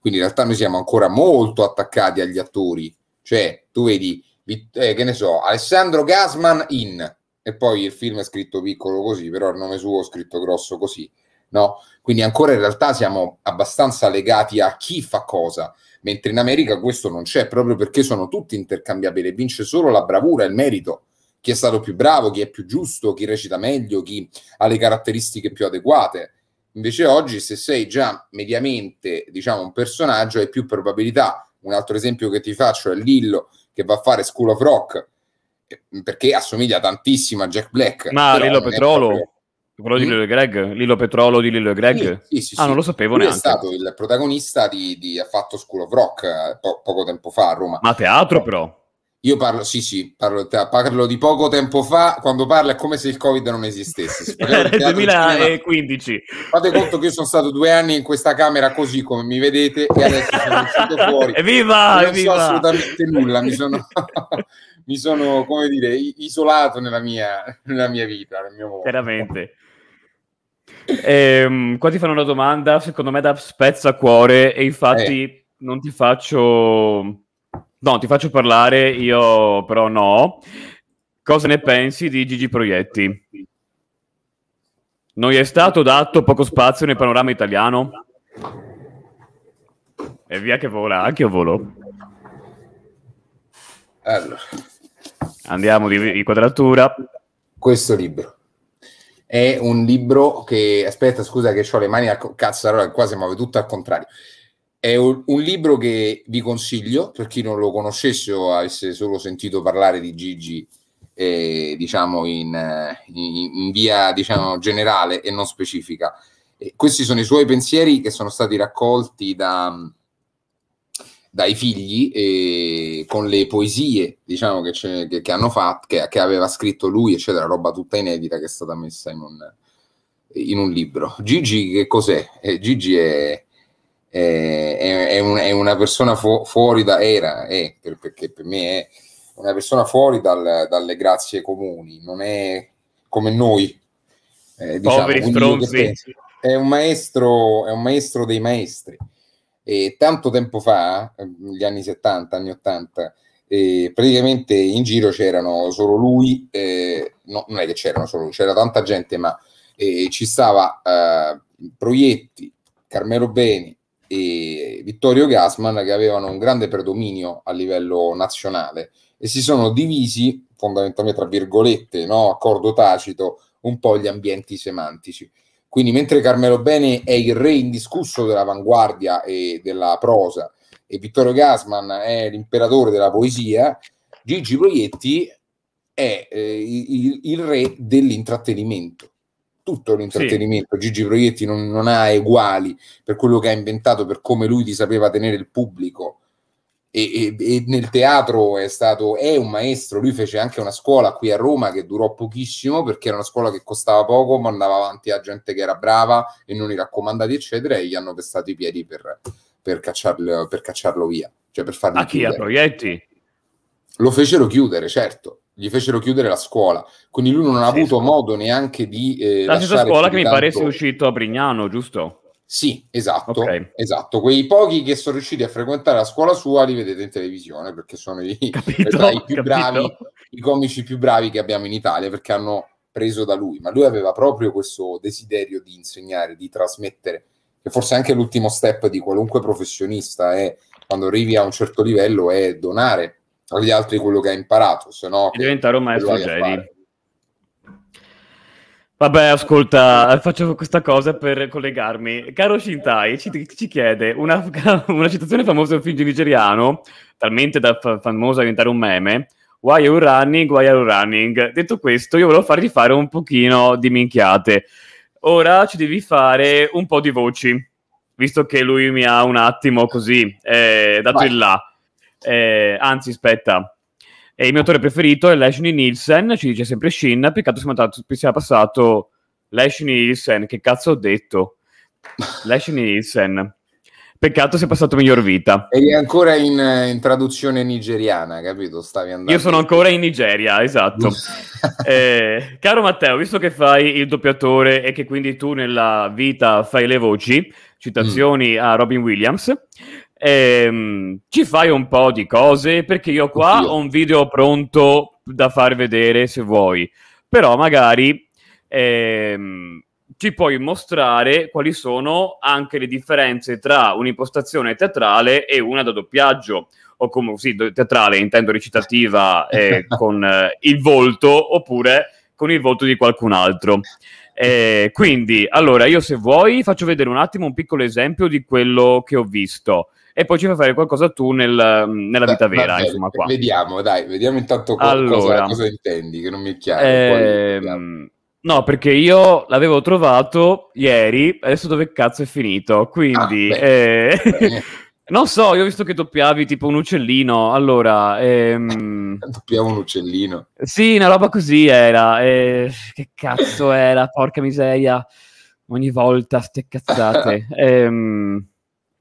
Quindi in realtà noi siamo ancora molto attaccati agli attori. Cioè, tu vedi, eh, che ne so, Alessandro Gasman in, e poi il film è scritto piccolo così, però il nome suo è scritto grosso così. No? Quindi ancora in realtà siamo abbastanza legati a chi fa cosa, mentre in America questo non c'è proprio perché sono tutti intercambiabili, vince solo la bravura e il merito chi è stato più bravo, chi è più giusto, chi recita meglio, chi ha le caratteristiche più adeguate. Invece oggi, se sei già mediamente, diciamo, un personaggio, hai più probabilità. Un altro esempio che ti faccio è Lillo, che va a fare School of Rock, eh, perché assomiglia tantissimo a Jack Black. Ma Lillo Petrolo... Proprio... Quello di mm? Lillo e Greg? Lillo Petrolo di Lillo e Greg? Sì, sì, sì, ah, non lo sapevo Lui neanche. è stato il protagonista di, di Ha fatto School of Rock eh, po- poco tempo fa a Roma. Ma a teatro però? Io parlo, sì, sì, parlo, parlo, di poco tempo fa, quando parlo è come se il Covid non esistesse. Era il 2015. Fate conto che io sono stato due anni in questa camera così come mi vedete e adesso sono uscito (laughs) fuori. Evviva! Non evviva! so assolutamente nulla, mi sono, (laughs) mi sono, come dire, isolato nella mia, nella mia vita, nel mio mondo. Veramente. Ehm, qua ti fanno una domanda, secondo me da spezza cuore e infatti eh. non ti faccio No, ti faccio parlare, io però no. Cosa ne pensi di Gigi Proietti? Non gli è stato dato poco spazio nel panorama italiano? E via che vola, anche io volo. Allora. Andiamo di, di quadratura. Questo libro è un libro che aspetta scusa che ho le mani al cazzo allora quasi muove tutto al contrario è un, un, libro che vi consiglio per chi non lo conoscesse o avesse solo sentito parlare di Gigi, eh, diciamo in, eh, in, in via diciamo, generale e non specifica. Eh, questi sono i suoi pensieri che sono stati raccolti da, dai figli eh, con le poesie diciamo, che, che, che, hanno fatto, che, che, aveva scritto lui, eccetera, roba tutta inedita che è stata messa in un, in un libro. Gigi che cos'è? Eh, Gigi è eh, è, un, è, una persona fu- fuori da era, è, per, perché per me è una persona fuori dal, dalle grazie comuni, non è come noi. Eh, diciamo, Poveri stronzi. È un, maestro, è un maestro dei maestri. E tanto tempo fa, negli anni 70, anni 80, eh, praticamente in giro c'erano solo lui, eh, no, non è che c'erano solo lui, c'era tanta gente, ma eh, ci stava eh, Proietti, Carmelo Beni, e Vittorio Gassman che avevano un grande predominio a livello nazionale e si sono divisi fondamentalmente tra virgolette, no? accordo tacito, un po' gli ambienti semantici. Quindi mentre Carmelo Bene è il re indiscusso dell'avanguardia e della prosa e Vittorio Gassman è l'imperatore della poesia, Gigi Proietti è eh, il, il re dell'intrattenimento tutto l'intrattenimento. Sì. Gigi Proietti non, non, ha eguali per quello che ha inventato, per come lui ti sapeva tenere il pubblico. E, e, e, nel teatro è stato è un maestro. Lui fece anche una scuola qui a Roma che durò pochissimo perché era una scuola che costava poco, ma andava avanti a gente che era brava e non i raccomandati, eccetera. E gli hanno pestato i piedi per, per, cacciarlo, per cacciarlo, via, cioè per farlo. A chi a Proietti? Lo fecero chiudere, certo gli fecero chiudere la scuola, quindi lui non ha sì, avuto sì. modo neanche di... Eh, la stessa scuola che mi pare sia uscito a Brignano, giusto? Sì, esatto, okay. esatto. Quei pochi che sono riusciti a frequentare la scuola sua li vedete in televisione perché sono i, (laughs) capito, i più bravi, i comici più bravi che abbiamo in Italia perché hanno preso da lui, ma lui aveva proprio questo desiderio di insegnare, di trasmettere, che forse anche l'ultimo step di qualunque professionista è, eh. quando arrivi a un certo livello, è donare tra gli altri quello che hai imparato, se no... Diventa Roma e Jedi. Vabbè, ascolta, faccio questa cosa per collegarmi. Caro Shintai ci, ci chiede una, (laughs) una, citazione famosa del film nigeriano, talmente da fa- famosa diventare un meme. Why are you running? Why are you running? Detto questo, io volevo farvi fare un pochino di minchiate. Ora ci devi fare un po' di voci, visto che lui mi ha un attimo così eh, dato Vai. il là. Eh, anzi, aspetta. E il mio autore preferito è Leslie Nielsen, ci dice sempre Shin, peccato siamo, tato, siamo passato Leslie Nielsen, che cazzo ho detto? Leslie Nielsen. Peccato sia passato miglior vita. Eri ancora in, in, traduzione nigeriana, capito? Stavi andando. Io sono ancora in Nigeria, esatto. (laughs) eh, caro Matteo, visto che fai il doppiatore e che quindi tu nella vita fai le voci, citazioni mm. a Robin Williams, ehm, ci fai un po' di cose perché io qua Oddio. ho un video pronto da far vedere se vuoi, però magari ehm, ci puoi mostrare quali sono anche le differenze tra un'impostazione teatrale e una da doppiaggio o come sì, teatrale intendo recitativa eh, (laughs) con eh, il volto oppure con il volto di qualcun altro. Eh, quindi, allora, io se vuoi faccio vedere un attimo un piccolo esempio di quello che ho visto e poi ci fai fare qualcosa tu nel, nella vita da, vera, vabbè, insomma, qua. Vediamo, dai, vediamo intanto cosa, allora, cosa intendi, che non mi è chiaro. Ehm... No, perché io l'avevo trovato ieri, adesso dove cazzo è finito? Quindi, ah, eh, (laughs) non so, io ho visto che doppiavi tipo un uccellino, allora... Ehm... (laughs) Doppiavo un uccellino. Sì, una roba così era, eh, che cazzo era, porca miseria, ogni volta ste cazzate. (laughs) ehm...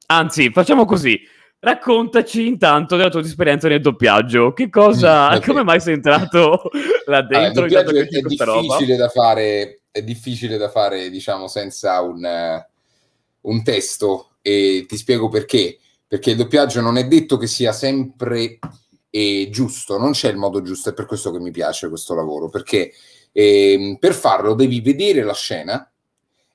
Anzi, facciamo così. Raccontaci intanto della tua esperienza nel doppiaggio. Che cosa, mm, okay. come mai sei entrato (laughs) là dentro? Allora, il doppiaggio è, è difficile roba? da fare, è difficile da fare, diciamo, senza un, eh, un testo e ti spiego perché. Perché il doppiaggio non è detto che sia sempre eh, giusto, non c'è il modo giusto, è per questo che mi piace questo lavoro, perché eh, per farlo devi vedere la scena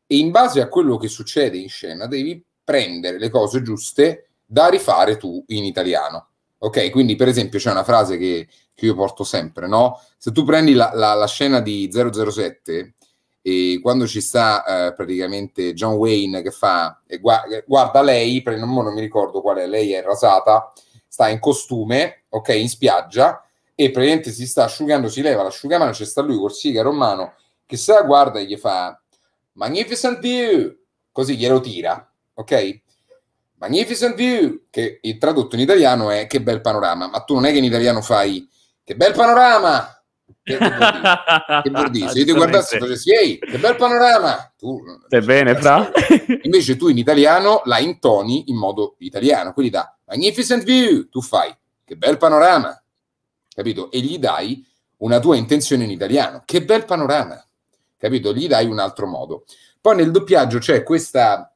e in base a quello che succede in scena devi prendere le cose giuste da rifare tu in italiano. Ok, quindi per esempio c'è una frase che, che io porto sempre, no? Se tu prendi la, la, la scena di 007, e quando ci sta eh, praticamente John Wayne che fa eh, guarda lei, prendo, non mi ricordo qual è, lei è rasata, sta in costume, ok, in spiaggia e praticamente si sta asciugando, si leva l'asciugamano, c'è sta lui col sigaro in mano che se la guarda e gli fa Magnificent View, così glielo tira ok? Magnificent View, che tradotto in italiano è che bel panorama, ma tu non è che in italiano fai che bel panorama, che, vuol dire? (laughs) Se io ti guardassi e facessi, ehi, che bel panorama! Tu, Stai bene, fra? Invece tu in italiano la intoni in modo italiano, quindi da Magnificent View, tu fai, che bel panorama! Capito? E gli dai una tua intenzione in italiano, che bel panorama! Capito? Gli dai un altro modo. Poi nel doppiaggio c'è questa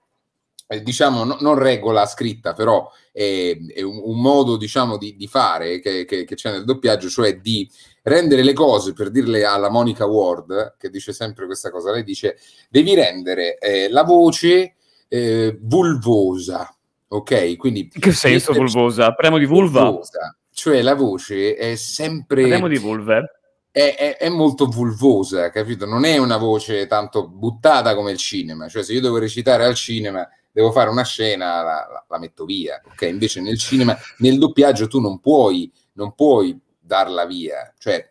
eh, diciamo no, non regola scritta, però è, è un, un, modo diciamo, di, di fare che, che, che, c'è nel doppiaggio, cioè di rendere le cose, per dirle alla Monica Ward, che dice sempre questa cosa, lei dice devi rendere eh, la voce eh, vulvosa, ok? Quindi, che senso è, vulvosa? Premo di vulva? Vulvosa. Cioè la voce è sempre... Premo di vulve? È, è, è, molto vulvosa, capito? Non è una voce tanto buttata come il cinema, cioè se io devo recitare al cinema devo fare una scena, la, la, la metto via. Ok, invece nel cinema, nel doppiaggio tu non puoi, non puoi darla via, cioè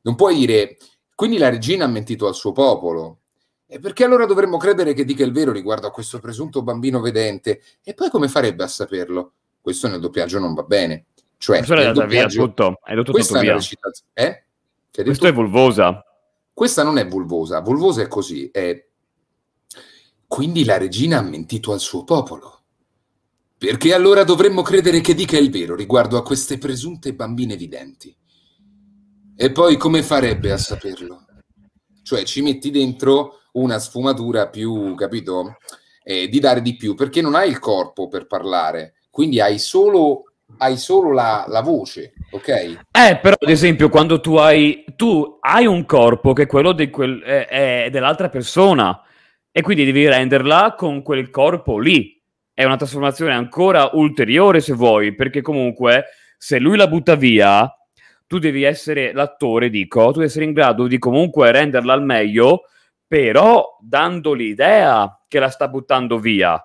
non puoi dire quindi la regina ha mentito al suo popolo. E perché allora dovremmo credere che dica il vero riguardo a questo presunto bambino vedente? E poi come farebbe a saperlo? Questo nel doppiaggio non va bene. Cioè, è andata via tutto. È tutto tutto è recitaz- eh? Questo è vulvosa. Questa non è vulvosa. Vulvosa è così, è quindi la regina ha mentito al suo popolo. Perché allora dovremmo credere che dica il vero riguardo a queste presunte bambine videnti? E poi come farebbe a saperlo? Cioè ci metti dentro una sfumatura più, capito? Eh, di dare di più, perché non hai il corpo per parlare, quindi hai solo hai solo la, la, voce, ok? Eh, però ad esempio quando tu hai, tu hai un corpo che è quello di quel, eh, eh dell'altra persona e quindi devi renderla con quel corpo lì. È una trasformazione ancora ulteriore, se vuoi, perché comunque se lui la butta via, tu devi essere l'attore, dico, tu devi essere in grado di comunque renderla al meglio, però dando l'idea che la sta buttando via.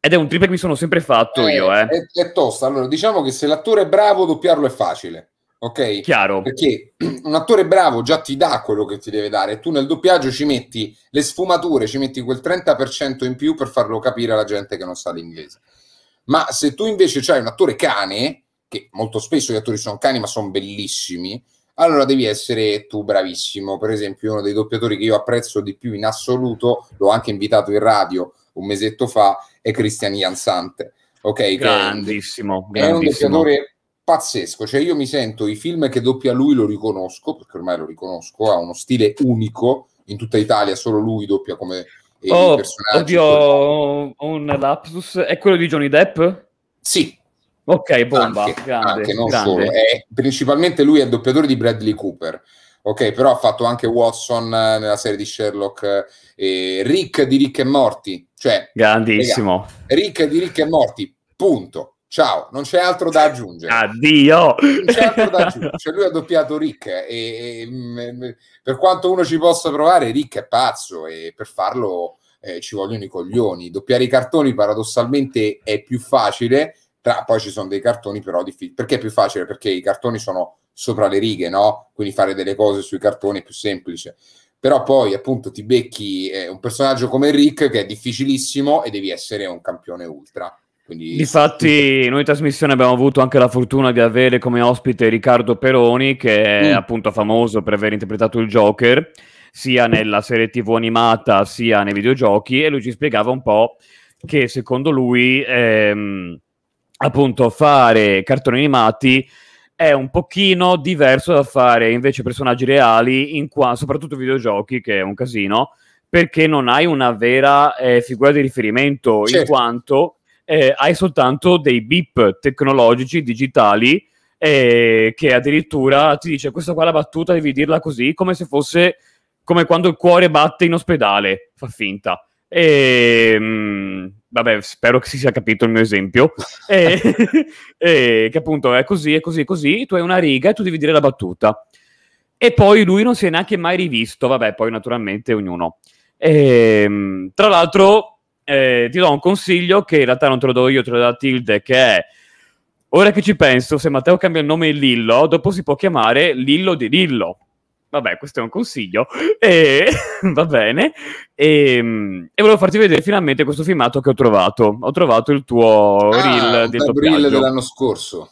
Ed è un trip che mi sono sempre fatto eh, io. Eh. È, è tosta. Allora, diciamo che se l'attore è bravo, doppiarlo è facile ok? Chiaro. Perché (clears throat) un attore bravo già ti dà quello che ti deve dare, tu nel doppiaggio ci metti le sfumature, ci metti quel 30% in più per farlo capire alla gente che non sa l'inglese. Ma se tu invece hai un attore cane, che molto spesso gli attori sono cani ma sono bellissimi, allora devi essere tu bravissimo. Per esempio, uno dei doppiatori che io apprezzo di più in assoluto, l'ho anche invitato in radio un mesetto fa, è Cristian Jansante. Ok, grandissimo, grandissimo. è un doppiatore pazzesco, cioè io mi sento i film che doppia lui lo riconosco, perché ormai lo riconosco, ha uno stile unico, in tutta Italia solo lui doppia come eh, oh, personaggio. Oddio, un lapsus, è quello di Johnny Depp? Sì. Ok, bomba, anche, grande, anche, non grande. Solo. È, principalmente lui è il doppiatore di Bradley Cooper. Ok, però ha fatto anche Watson eh, nella serie di Sherlock, eh, Rick di Rick e Morti, cioè... Grandissimo. Ragazzi, Rick di Rick e Morti, punto Ciao, non c'è altro da aggiungere. Addio! Non c'è altro da aggiungere. Cioè, lui ha doppiato Rick e, e, mm, mm, per quanto uno ci possa provare, Rick è pazzo e per farlo eh, ci vogliono i coglioni. Doppiare i cartoni paradossalmente è più facile, tra, poi ci sono dei cartoni però difficili. Perché è più facile? Perché i cartoni sono sopra le righe, no? Quindi fare delle cose sui cartoni è più semplice. Però poi appunto ti becchi eh, un personaggio come Rick che è difficilissimo e devi essere un campione ultra quindi... Difatti, noi in trasmissione abbiamo avuto anche la fortuna di avere come ospite Riccardo Peroni, che è mm. appunto famoso per aver interpretato il Joker sia nella serie TV animata sia nei videogiochi, e lui ci spiegava un po' che secondo lui ehm, appunto fare cartoni animati è un pochino diverso da fare invece personaggi reali, in qua, soprattutto videogiochi, che è un casino, perché non hai una vera eh, figura di riferimento, certo. in quanto eh, hai soltanto dei beep tecnologici digitali eh, che addirittura ti dice questa qua la battuta devi dirla così come se fosse come quando il cuore batte in ospedale, fa finta. E, ehm, mh, vabbè, spero che si sia capito il mio esempio. e, (laughs) e, eh, (laughs) eh, che appunto è così, è così, è così. Tu hai una riga e tu devi dire la battuta. E poi lui non si è neanche mai rivisto. Vabbè, poi naturalmente ognuno. E, ehm, mh, tra l'altro, eh, ti do un consiglio che in realtà non te lo do io, te lo dà Tilde, che è ora che ci penso, se Matteo cambia il nome in Lillo, dopo si può chiamare Lillo di Lillo. Vabbè, questo è un consiglio. E, (laughs) va bene. E, ehm, e, volevo farti vedere finalmente questo filmato che ho trovato. Ho trovato il tuo ah, reel del tuo reel dell'anno scorso.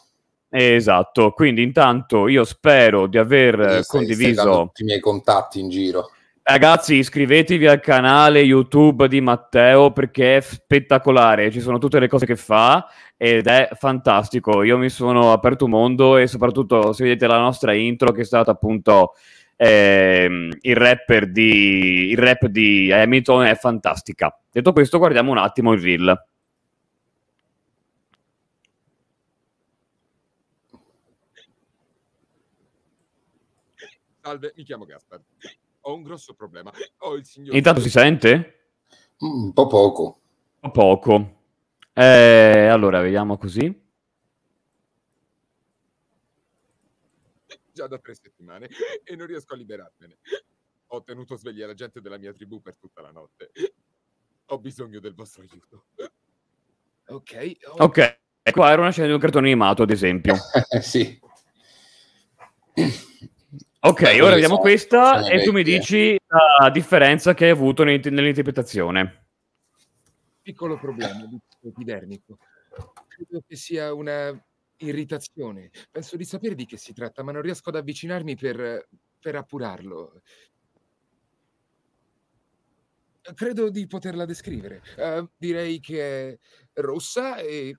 Esatto, quindi intanto io spero di aver eh, condiviso stai, stai i miei contatti in giro. Ragazzi, iscrivetevi al canale YouTube di Matteo perché è spettacolare, ci sono tutte le cose che fa ed è fantastico. Io mi sono aperto un mondo e soprattutto se vedete la nostra intro che è stata appunto eh, il, rapper di, il rap di Hamilton è fantastica. Detto questo, guardiamo un attimo il reel. Salve, mi chiamo Gaspar ho un grosso problema. Ho il signor... Intanto si sente? Mm, un po' poco. Un po' poco. Eh, allora, vediamo così. Già da tre settimane e non riesco a liberarmene. Ho tenuto sveglia la gente della mia tribù per tutta la notte. Ho bisogno del vostro aiuto. Ok. Ok, okay. qua era una scena di un cartone animato, ad esempio. (laughs) sì. Ok, Beh, ora vediamo so, questa e vecchie. tu mi eh. dici la differenza che hai avuto nell'interpretazione. Piccolo problema di epidermico. Credo che sia una irritazione. Penso di sapere di che si tratta, ma non riesco ad avvicinarmi per, per appurarlo. Credo di poterla descrivere. Uh, direi che è rossa e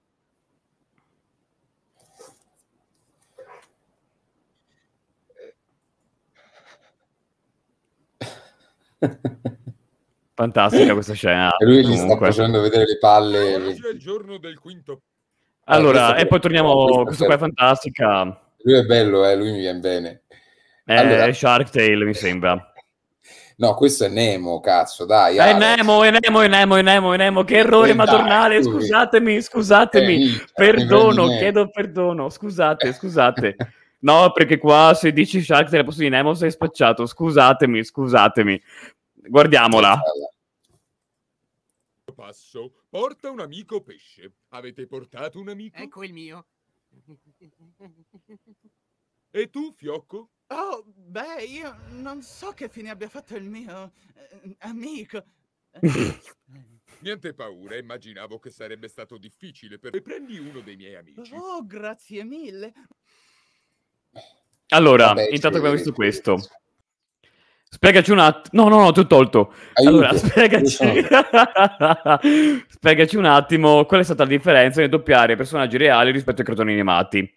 Fantastica questa scena. E lui gli sta facendo vedere le palle. Oggi è il giorno del quinto. Allora, allora ah, e poi torniamo. Questa qua è fantastica. Lui è bello, eh, lui mi viene bene. È eh, allora... Shark Tale, mi sembra. (laughs) No, questo è Nemo, cazzo, dai. È Nemo, è Nemo, è Nemo, è Nemo, è Nemo. Che errore eh, madornale, scusatemi, scusatemi. Eh, perdono, chiedo perdono, scusate, scusate. (laughs) No, perché qua se dici Shark al posto di Nemo sei spacciato. Scusatemi, scusatemi. Guardiamola. Passo. Porta un amico pesce. Avete portato un amico? Ecco il mio. E tu, Fiocco? Oh, beh, io non so che fine abbia fatto il mio eh, amico. Niente paura, immaginavo che sarebbe stato difficile per... E prendi uno dei miei amici. Oh, grazie mille. Allora, Vabbè, intanto abbiamo visto questo, spiegaci un attimo. No, no, no, ti ho tolto. Aiuto, allora, (laughs) spiegaci... (laughs) spiegaci un attimo qual è stata la differenza nel doppiare personaggi reali rispetto ai cartoni animati.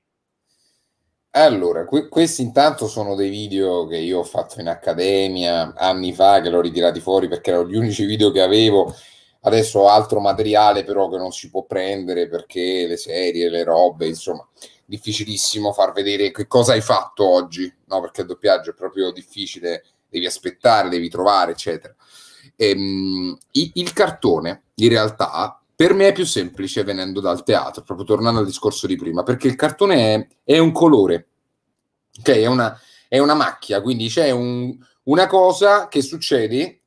Allora, que- questi intanto sono dei video che io ho fatto in accademia anni fa, che l'ho ritirati fuori perché erano gli unici video che avevo. Adesso ho altro materiale però che non si può prendere perché le serie, le robe, insomma difficilissimo far vedere che cosa hai fatto oggi, no? Perché il doppiaggio è proprio difficile, devi aspettare, devi trovare, eccetera. Ehm, il cartone, in realtà, per me è più semplice venendo dal teatro, proprio tornando al discorso di prima, perché il cartone è, è un colore, ok? È una, è una macchia, quindi c'è un, una cosa che succede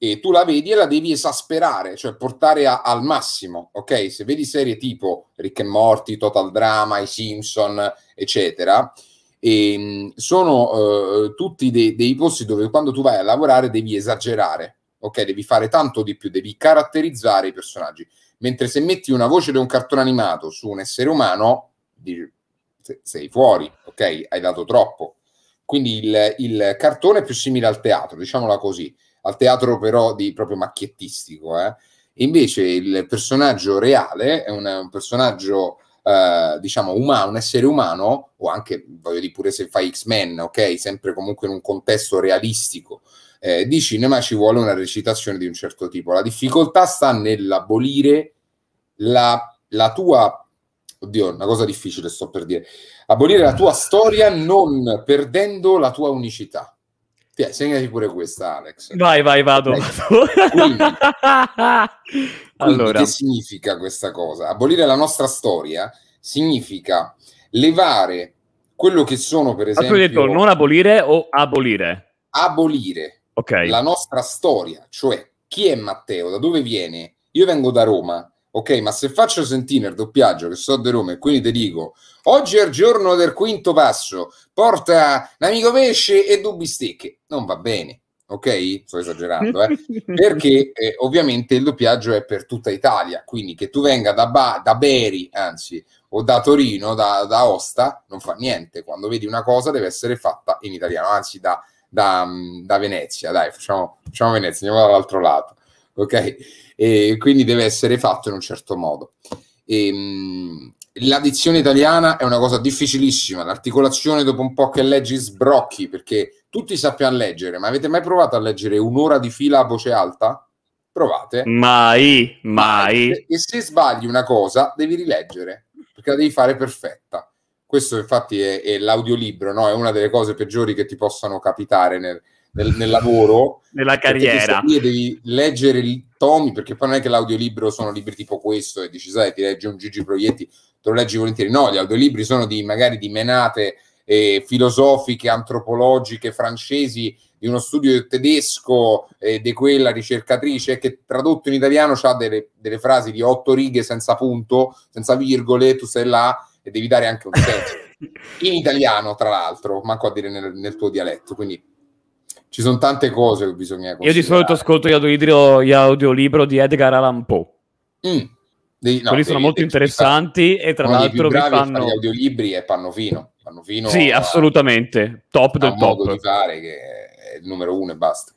e tu la vedi e la devi esasperare, cioè portare a, al massimo, ok? Se vedi serie tipo Rick e Morti, Total Drama, i Simpson, eccetera, e, ehm, sono eh, tutti dei, dei posti dove quando tu vai a lavorare devi esagerare, ok? Devi fare tanto di più, devi caratterizzare i personaggi. Mentre se metti una voce di un cartone animato su un essere umano, sei fuori, ok? Hai dato troppo. Quindi il, il cartone è più simile al teatro, diciamola così al teatro però di proprio macchiettistico. Eh. Invece il personaggio reale è un, un personaggio eh, diciamo umano, un essere umano, o anche voglio dire pure se fai X-Men, ok? Sempre comunque in un contesto realistico. Eh, di cinema ci vuole una recitazione di un certo tipo. La difficoltà sta nell'abolire la, la tua oddio, una cosa difficile sto per dire, abolire la tua storia non perdendo la tua unicità. Ti, segnati pure questa, Alex. Vai, vai, vado. vado. Quindi, allora. Che significa questa cosa? Abolire la nostra storia significa levare quello che sono, per esempio... Ah, Ma tu hai detto non abolire o abolire? Abolire okay. la nostra storia, cioè chi è Matteo, da dove viene? Io vengo da Roma, Ok, ma se faccio sentire il doppiaggio che so di Roma e quindi ti dico oggi è il giorno del quinto passo, porta l'amico pesce e dubbi stecche, non va bene, ok? Sto esagerando, eh? (laughs) perché eh, ovviamente il doppiaggio è per tutta Italia, quindi che tu venga da, ba- da Beri, anzi, o da Torino, da, da Osta, non fa niente, quando vedi una cosa deve essere fatta in italiano, anzi da, da, da Venezia, dai, facciamo, facciamo Venezia, andiamo dall'altro lato, ok? e quindi deve essere fatto in un certo modo. E, ehm, la dizione italiana è una cosa difficilissima, l'articolazione dopo un po' che leggi sbrocchi, perché tutti sappiamo leggere, ma avete mai provato a leggere un'ora di fila a voce alta? Provate. Mai, mai. E, e se sbagli una cosa, devi rileggere, perché la devi fare perfetta. Questo infatti è, è l'audiolibro, no? è una delle cose peggiori che ti possano capitare nel, nel, nel lavoro, nella carriera. Devi leggere i tomi, perché poi non è che l'audiolibro sono libri tipo questo e dici, sai, ti leggi un Gigi Proietti, te lo leggi volentieri. No, gli audiolibri sono di, magari di menate eh, filosofiche, antropologiche, francesi, di uno studio tedesco eh, di quella ricercatrice che tradotto in italiano ha delle, delle, frasi di otto righe senza punto, senza virgole, tu sei là e devi dare anche un senso. (laughs) in italiano, tra l'altro, manco a dire nel, nel tuo dialetto, quindi ci sono tante cose che bisogna considerare. Io di solito ascolto gli, audio, gli audiolibro di Edgar Allan Poe. Mm. Dei, no, quelli sono molto interessanti e tra l'altro bravi fanno... gli audiolibri è Pannofino. Pannofino sì, a... assolutamente, top del top. modo di fare che è il numero uno e basta.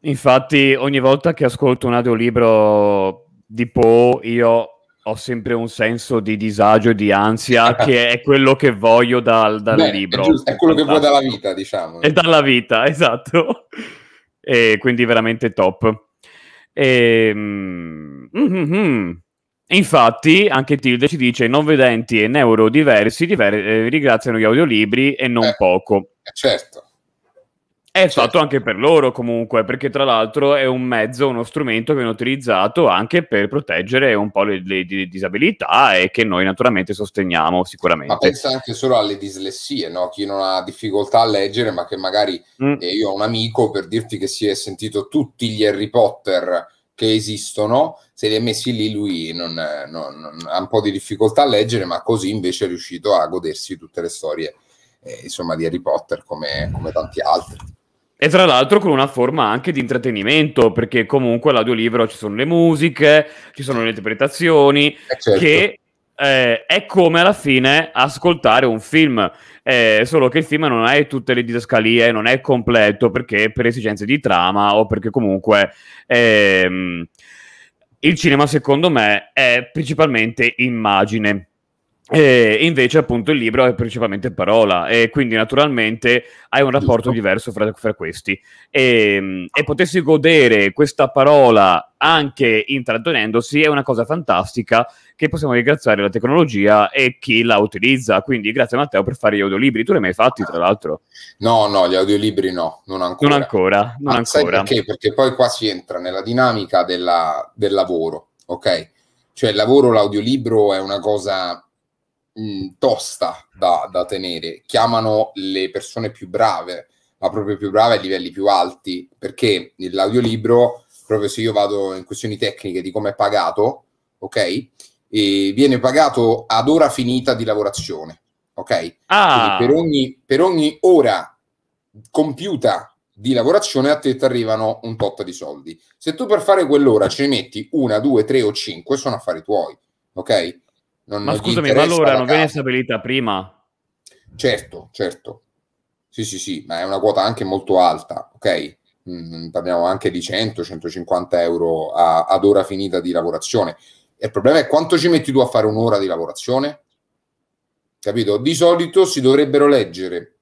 Infatti ogni volta che ascolto un audiolibro di Poe io ho sempre un senso di disagio e di ansia (laughs) che è quello che voglio dal, dal Beh, libro. È, giusto, è quello Fantastico. che vuoi dalla vita, diciamo. E dalla vita, (laughs) esatto. E quindi veramente top. E, ehm, mm-hmm. Mm. Infatti, anche Tilde ci dice: non vedenti e neurodiversi diver- eh, ringraziano gli audiolibri e non eh, poco. Eh, certo. Eh, è cioè, certo. fatto anche per loro comunque, perché tra l'altro è un mezzo, uno strumento che viene utilizzato anche per proteggere un po' le, le, le disabilità e che noi naturalmente sosteniamo sicuramente. Ma pensa anche solo alle dislessie, no? chi non ha difficoltà a leggere, ma che magari mm. eh, io ho un amico per dirti che si è sentito tutti gli Harry Potter che esistono, se li ha messi lì lui non, non, non, ha un po' di difficoltà a leggere, ma così invece è riuscito a godersi tutte le storie. Eh, insomma, di Harry Potter come, come tanti altri. E tra l'altro con una forma anche di intrattenimento, perché comunque all'audiolibro ci sono le musiche, ci sono le interpretazioni, eh, certo. che eh, è come alla fine ascoltare un film, eh, solo che il film non ha tutte le didascalie, non è completo perché per esigenze di trama o perché comunque ehm, il cinema secondo me è principalmente immagine e invece, appunto, il libro è principalmente parola, e quindi naturalmente hai un rapporto diverso fra, fra questi. E, ehm, e, potessi godere questa parola anche intrattenendosi è una cosa fantastica che possiamo ringraziare la tecnologia e chi la utilizza. Quindi, grazie Matteo per fare gli audiolibri. Tu li hai mai fatti, tra l'altro? No, no, gli audiolibri no, non ancora. Non ancora, non ancora. Perché? perché? poi qua si entra nella dinamica della, del lavoro, ok? Cioè, il lavoro, l'audiolibro è una cosa mh, mm, tosta da, da, tenere. Chiamano le persone più brave, ma proprio più brave a livelli più alti, perché nell'audiolibro, proprio se io vado in questioni tecniche di come è pagato, ok? E viene pagato ad ora finita di lavorazione, ok? Ah. Per ogni, per ogni ora compiuta di lavorazione a te ti arrivano un tot di soldi. Se tu per fare quell'ora ce ne metti una, due, tre o cinque, sono affari tuoi, ok? Non, ma scusami, ma allora non viene stabilita prima? Certo, certo. Sì, sì, sì, ma è una quota anche molto alta, ok? Mm, parliamo anche di 100-150 euro a, ad ora finita di lavorazione. il problema è quanto ci metti tu a fare un'ora di lavorazione? Capito? Di solito si dovrebbero leggere,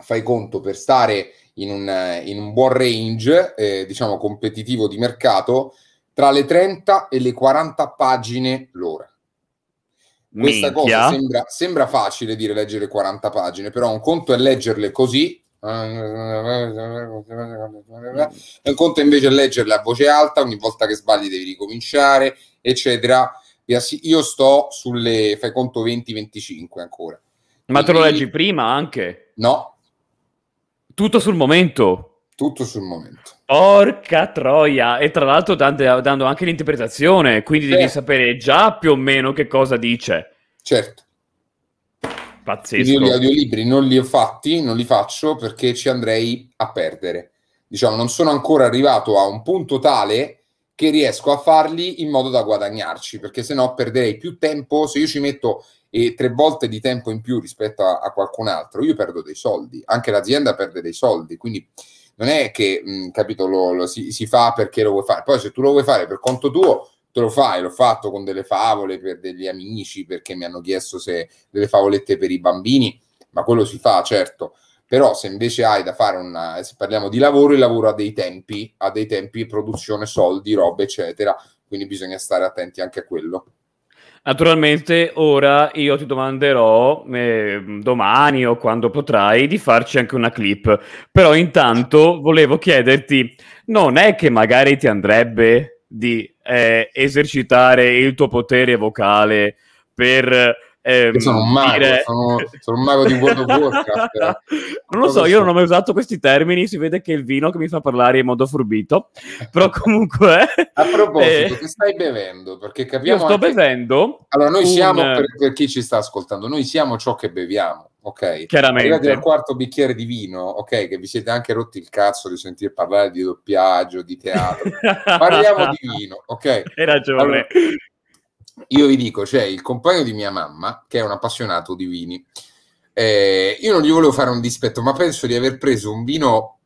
fai conto, per stare in un, in un buon range, eh, diciamo competitivo di mercato, tra le 30 e le 40 pagine l'ora questa Minchia. cosa sembra, sembra, facile dire leggere 40 pagine, però un conto è leggerle così, e un conto è invece è leggerle a voce alta, ogni volta che sbagli devi ricominciare, eccetera. Io sto sulle, fai conto, 20-25 ancora. Ma te lo leggi prima anche? No. Tutto sul momento? Tutto sul momento. Porca troia! E tra l'altro dando, dando anche l'interpretazione, quindi certo. devi sapere già più o meno che cosa dice. Certo. Pazzesco. Io gli audiolibri non li ho fatti, non li faccio perché ci andrei a perdere. Diciamo, non sono ancora arrivato a un punto tale che riesco a farli in modo da guadagnarci, perché se no perderei più tempo, se io ci metto eh, tre volte di tempo in più rispetto a, a qualcun altro, io perdo dei soldi, anche l'azienda perde dei soldi, quindi non è che, mh, capito, lo, lo si, si, fa perché lo vuoi fare. Poi se tu lo vuoi fare per conto tuo, te lo fai. L'ho fatto con delle favole per degli amici, perché mi hanno chiesto se delle favolette per i bambini, ma quello si fa, certo. Però se invece hai da fare una, se parliamo di lavoro, il lavoro ha dei tempi, ha dei tempi, produzione, soldi, roba, eccetera. Quindi bisogna stare attenti anche a quello. Naturalmente ora io ti domanderò eh, domani o quando potrai di farci anche una clip, però intanto volevo chiederti, non è che magari ti andrebbe di eh, esercitare il tuo potere vocale per Ehm, io sono un mago, dire... sono, sono, un mago di World of (laughs) Warcraft. non lo so, io non ho mai usato questi termini, si vede che è il vino che mi fa parlare in modo furbito, (laughs) però comunque... A proposito, eh... che stai bevendo? Perché capiamo... Io sto anche... bevendo... Allora, noi un... siamo, per, per chi ci sta ascoltando, noi siamo ciò che beviamo ok? Chiaramente. Arrivati al quarto bicchiere di vino, ok? Che vi siete anche rotti il cazzo di sentire parlare di doppiaggio, di teatro. (laughs) Parliamo di vino, ok? Hai ragione. Allora, io vi dico, c'è il compagno di mia mamma, che è un appassionato di vini. Eh, io non gli volevo fare un dispetto, ma penso di aver preso un vino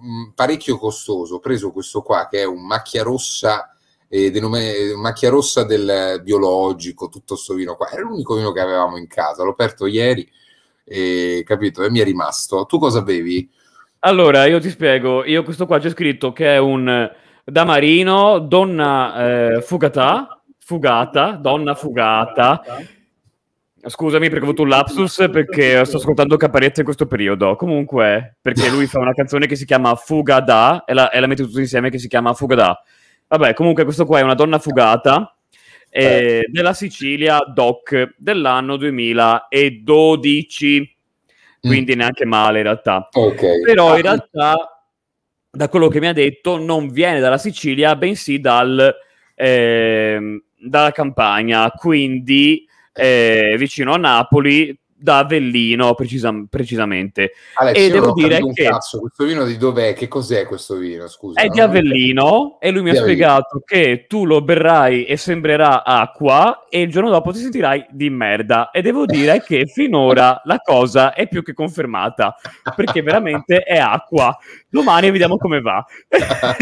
mh, mm, parecchio costoso. Ho preso questo qua, che è un macchia rossa, eh, denome, eh, macchia rossa del biologico, tutto questo vino qua. Era l'unico vino che avevamo in casa, l'ho aperto ieri, eh, capito? E mi è rimasto. Tu cosa bevi? Allora, io ti spiego. Io questo qua c'è scritto che è un... Damarino Donna eh, Fugatà, fugata, donna fugata. Scusami perché ho avuto un lapsus perché sto ascoltando Caparezza in questo periodo. Comunque, perché lui fa una canzone che si chiama Fuga da e la, e la mette tutti insieme che si chiama Fuga da. Vabbè, comunque questo qua è una donna fugata eh, eh. della Sicilia Doc dell'anno 2012. Mm. Quindi mm. neanche male in realtà. Okay. Però in realtà, da quello che mi ha detto, non viene dalla Sicilia, bensì dal... Eh, dalla campagna, quindi eh, vicino a Napoli, da Avellino precisam- precisamente. Alex, e devo dire che... Cazzo, questo vino di dov'è? Che cos'è questo vino? Scusa. È di Avellino e lui mi di ha Avellino. spiegato che tu lo berrai e sembrerà acqua e il giorno dopo ti sentirai di merda. E devo dire che finora (laughs) la cosa è più che confermata perché veramente è acqua. Domani vediamo come va. (laughs)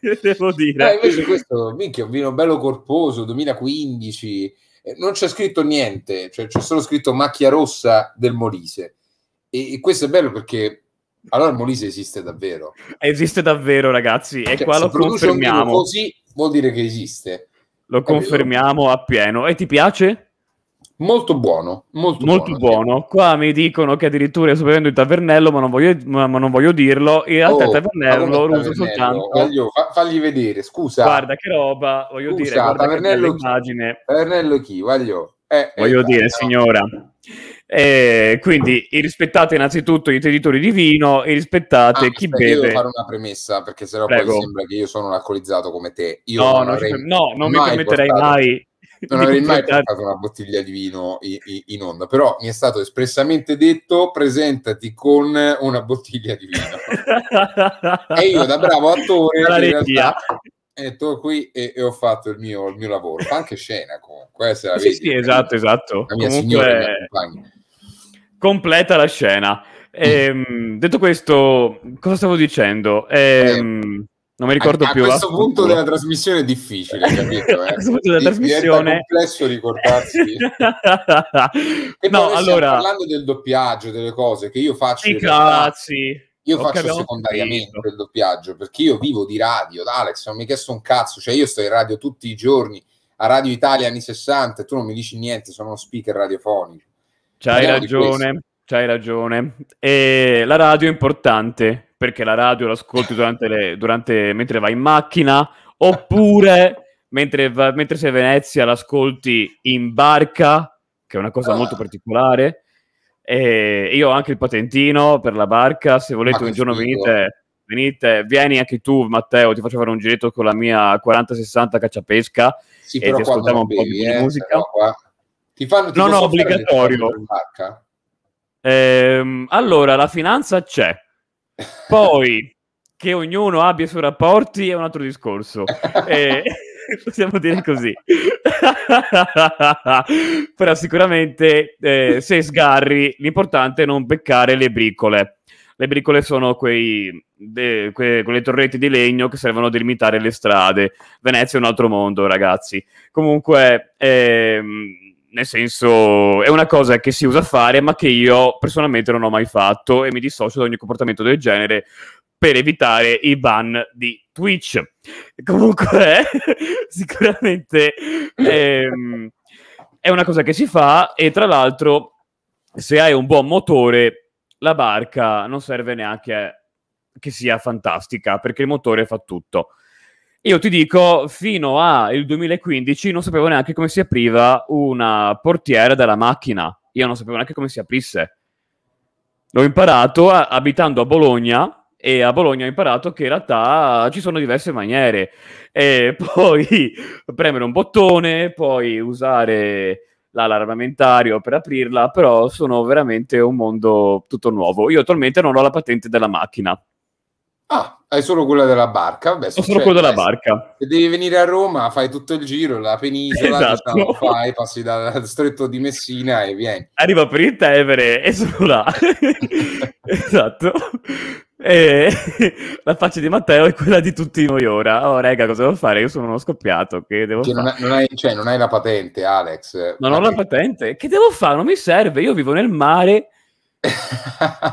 (laughs) devo dire. Eh, invece questo, minchia, un vino bello corposo, 2015 eh, non c'è scritto niente, cioè c'è solo scritto macchia rossa del Molise. E, e questo è bello perché allora il Molise esiste davvero. Esiste davvero, ragazzi, e cioè, qua lo confermiamo. Così vuol dire che esiste. Lo confermiamo appieno. E ti piace? Molto buono, molto, molto buono. buono. Qua mi dicono che addirittura è superando il tavernello, ma non voglio, ma, ma non voglio dirlo. In realtà oh, il tavernello lo uso soltanto. Voglio, fa, fagli vedere, scusa. Guarda che roba, voglio scusa, dire. Guarda tavernello, immagine. tavernello chi? Voglio, eh, eh voglio eh, dire, no. signora. Eh, quindi rispettate innanzitutto gli tenitori di vino e rispettate ah, chi beve. Io devo fare una premessa perché sennò Prego. poi sembra che io sono un alcolizzato come te. Io no, non, non, no, non mi permetterei portato... mai non avrei mai portato una bottiglia di vino in, onda, però mi è stato espressamente detto presentati con una bottiglia di vino. (laughs) e io da bravo attore La in realtà, e detto oh, qui e, e, ho fatto il mio, il mio lavoro, fa anche scena comunque. Eh, se la sì, vedi, sì, esatto, esatto. La mia comunque... signora mia completa la scena. Ehm, detto questo, cosa stavo dicendo? Eh. Ehm, non mi ricordo a, più. A eh. questo punto struttura. della trasmissione è difficile, (laughs) capito? Eh? a questo punto della trasmissione... È complesso ricordarsi. (laughs) e no, allora... parlando del doppiaggio, delle cose che io faccio... I cazzi! Io Lo faccio secondariamente capito. il doppiaggio, perché io vivo di radio, Alex, non mi hai chiesto un cazzo, cioè io sto in radio tutti i giorni, a Radio Italia anni 60, tu non mi dici niente, sono uno speaker radiofonico. C'hai Parliamo ragione, c'hai ragione. E la radio è importante, perché la radio l'ascolti durante le, durante, mentre vai in macchina, oppure mentre, va, mentre sei a Venezia l'ascolti in barca, che è una cosa molto ah. particolare. E io ho anche il patentino per la barca, se volete ah, un giorno figo. venite, venite, vieni anche tu Matteo, ti faccio fare un giretto con la mia 40-60 cacciapesca sì, e ti ascoltiamo un bevi, po' di eh, musica. Qua... Ti fanno, ti non obbligatorio. Eh, allora, la finanza c'è poi che ognuno abbia i suoi rapporti è un altro discorso. (laughs) eh, (laughs) possiamo dire così. (laughs) Però sicuramente eh, se sgarri, l'importante è non beccare le bricole. Le bricole sono quei, de, que, quelle torrette di legno che servono a delimitare le strade. Venezia è un altro mondo, ragazzi. Comunque, ehm, nel senso, è una cosa che si usa a fare, ma che io personalmente non ho mai fatto e mi dissocio da ogni comportamento del genere per evitare i ban di Twitch. (laughs) Comunque, eh, (laughs) sicuramente ehm, è una cosa che si fa e tra l'altro, se hai un buon motore, la barca non serve neanche che sia fantastica perché il motore fa tutto. Io ti dico, fino al 2015 non sapevo neanche come si apriva una portiera della macchina. Io non sapevo neanche come si aprisse. L'ho imparato a- abitando a Bologna e a Bologna ho imparato che in realtà ci sono diverse maniere. E (laughs) poi premere un bottone, poi usare l'armamentario per aprirla, però sono veramente un mondo tutto nuovo. Io attualmente non ho la patente della macchina Ah, hai solo quella della barca? Vabbè, Ho solo quella della barca. Se devi venire a Roma, fai tutto il giro, la penisola, (laughs) esatto. diciamo, fai, passi dal stretto di Messina e vieni. Arriva per il Tevere e sono là. (laughs) esatto. E (laughs) la faccia di Matteo è quella di tutti noi ora. Oh, rega, cosa devo fare? Io sono uno scoppiato. Che devo che fare? Non, hai, cioè, non hai la patente, Alex. Non ho la patente. Che devo fare? Non mi serve. Io vivo nel mare.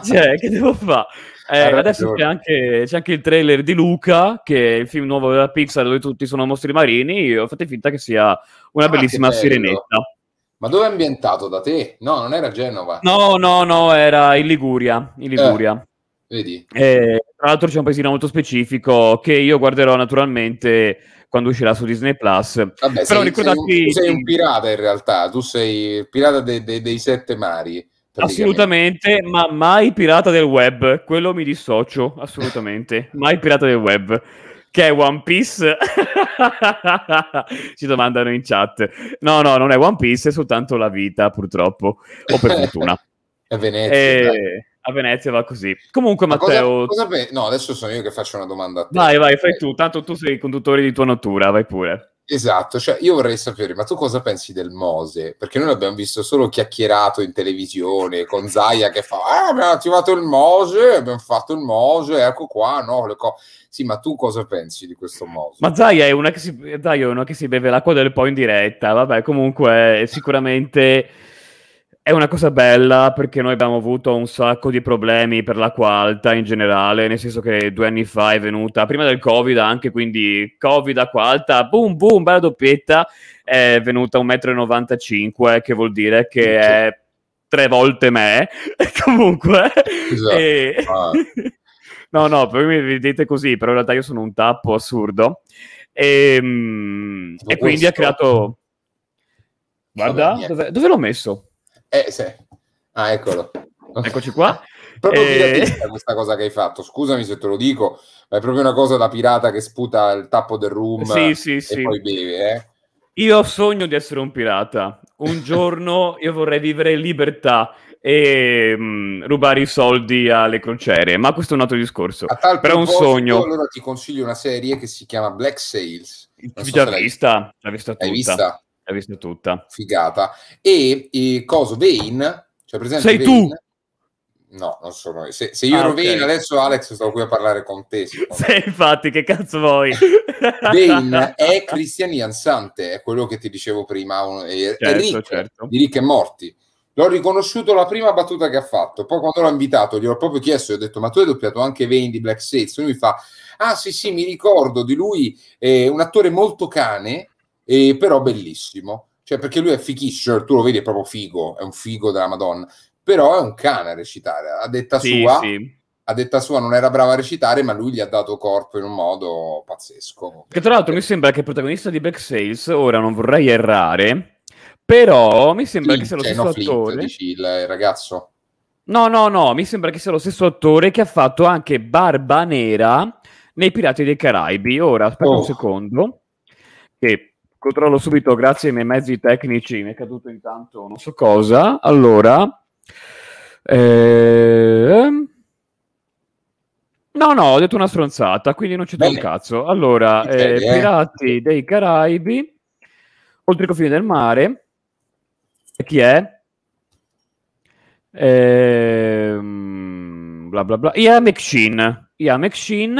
cioè, che devo fare? Eh, adesso c'è anche, c'è anche, il trailer di Luca, che è il film nuovo della Pixar dove tutti sono mostri marini. Io fate finta che sia una ah, bellissima sirenetta. Ma dove è ambientato da te? No, non era Genova. No, no, no, era in Liguria. In eh, Liguria. Eh, vedi. E, tra l'altro c'è un paesino molto specifico che io guarderò naturalmente quando uscirà su Disney Plus. Vabbè, Però sei, ricordatevi... sei un, tu sei un pirata in realtà, tu sei il pirata de, de, dei sette mari. Assolutamente, ma mai pirata del web, quello mi dissocio, assolutamente, (laughs) mai pirata del web. Che è One Piece? (laughs) Ci domandano in chat. No, no, non è One Piece, è soltanto la vita, purtroppo, o per fortuna. (laughs) a Venezia. E... Eh, a Venezia va così. Comunque, ma Matteo... Cosa, cosa pe... No, adesso sono io che faccio una domanda a te. Vai, vai, fai tu, tanto tu sei il conduttore di tua natura, vai pure. Esatto, cioè io vorrei sapere, ma tu cosa pensi del Mose? Perché noi l'abbiamo visto solo chiacchierato in televisione con Zaya che fa, ah, abbiamo attivato il Mose, abbiamo fatto il Mose, ecco qua, no, le cose. Sì, ma tu cosa pensi di questo Mose? Ma Zaya è, una che si, Zaia è una che si beve l'acqua del po' in diretta, vabbè, comunque eh, sicuramente... È una cosa bella perché noi abbiamo avuto un sacco di problemi per l'acqua alta in generale, nel senso che due anni fa è venuta, prima del Covid anche, quindi Covid, acqua alta, boom boom, bella doppietta, è venuta 1,95 m, che vuol dire che sì. è tre volte me, (laughs) comunque. Esatto. E... Ah. (laughs) no, no, poi mi vedete così, però in realtà io sono un tappo assurdo. E, ehm, e quindi ha creato... Guarda, dove, dove l'ho messo? Eh, sì. Ah, eccolo. Eccoci qua. (laughs) proprio eh... questa cosa che hai fatto. Scusami se te lo dico, ma è proprio una cosa da pirata che sputa il tappo del rum sì, sì, e sì. poi beve, eh? Io sogno di essere un pirata. Un (laughs) giorno io vorrei vivere in libertà e mh, mm, rubare i soldi alle crociere, ma questo è un altro discorso. Però è un sogno. Allora ti consiglio una serie che si chiama Black Sales. L'ho so già vista, l'hai vista tutta. Hai vista? L'hai vista tutta. Figata. E, e Coso, Vane, cioè presente Sei Vane? tu! No, non sono io. Se, se io ah, ero okay. Vane, adesso Alex sto qui a parlare con te. (laughs) Sì, infatti, che cazzo vuoi? Vane è Christian Ansante, è quello che ti dicevo prima, un, è, certo, è Rick, certo. di Rick e Morti. L'ho riconosciuto la prima battuta che ha fatto, poi quando l'ho invitato gli ho proprio chiesto, gli ho detto ma tu hai doppiato anche Vane di Black Sails? Lui mi fa, ah sì sì, mi ricordo di lui, eh, un attore molto cane, e, però bellissimo. Cioè, perché lui è fichissimo, tu lo vedi, è proprio figo, è un figo della Madonna. Però è un cane a recitare, a detta sì, sua. Sì. A detta sua non era brava a recitare, ma lui gli ha dato corpo in un modo pazzesco. Che tra l'altro mi sembra che il protagonista di Black Sales, ora non vorrei errare, però mi sembra Flint, che sia lo cioè, stesso no, attore. Flint, dici, il ragazzo. No, no, no, mi sembra che sia lo stesso attore che ha fatto anche Barba Nera nei Pirati dei Caraibi. Ora, aspetta oh. un secondo, che controllo subito grazie ai miei mezzi tecnici, mi è caduto intanto non so cosa. Allora, eh... no, no, ho detto una stronzata, quindi non ci do un cazzo. Allora, eh, eh, Pirati dei Caraibi, oltre i confini del mare, chi è? Eh, bla bla bla, Ia McShin. Ia McShin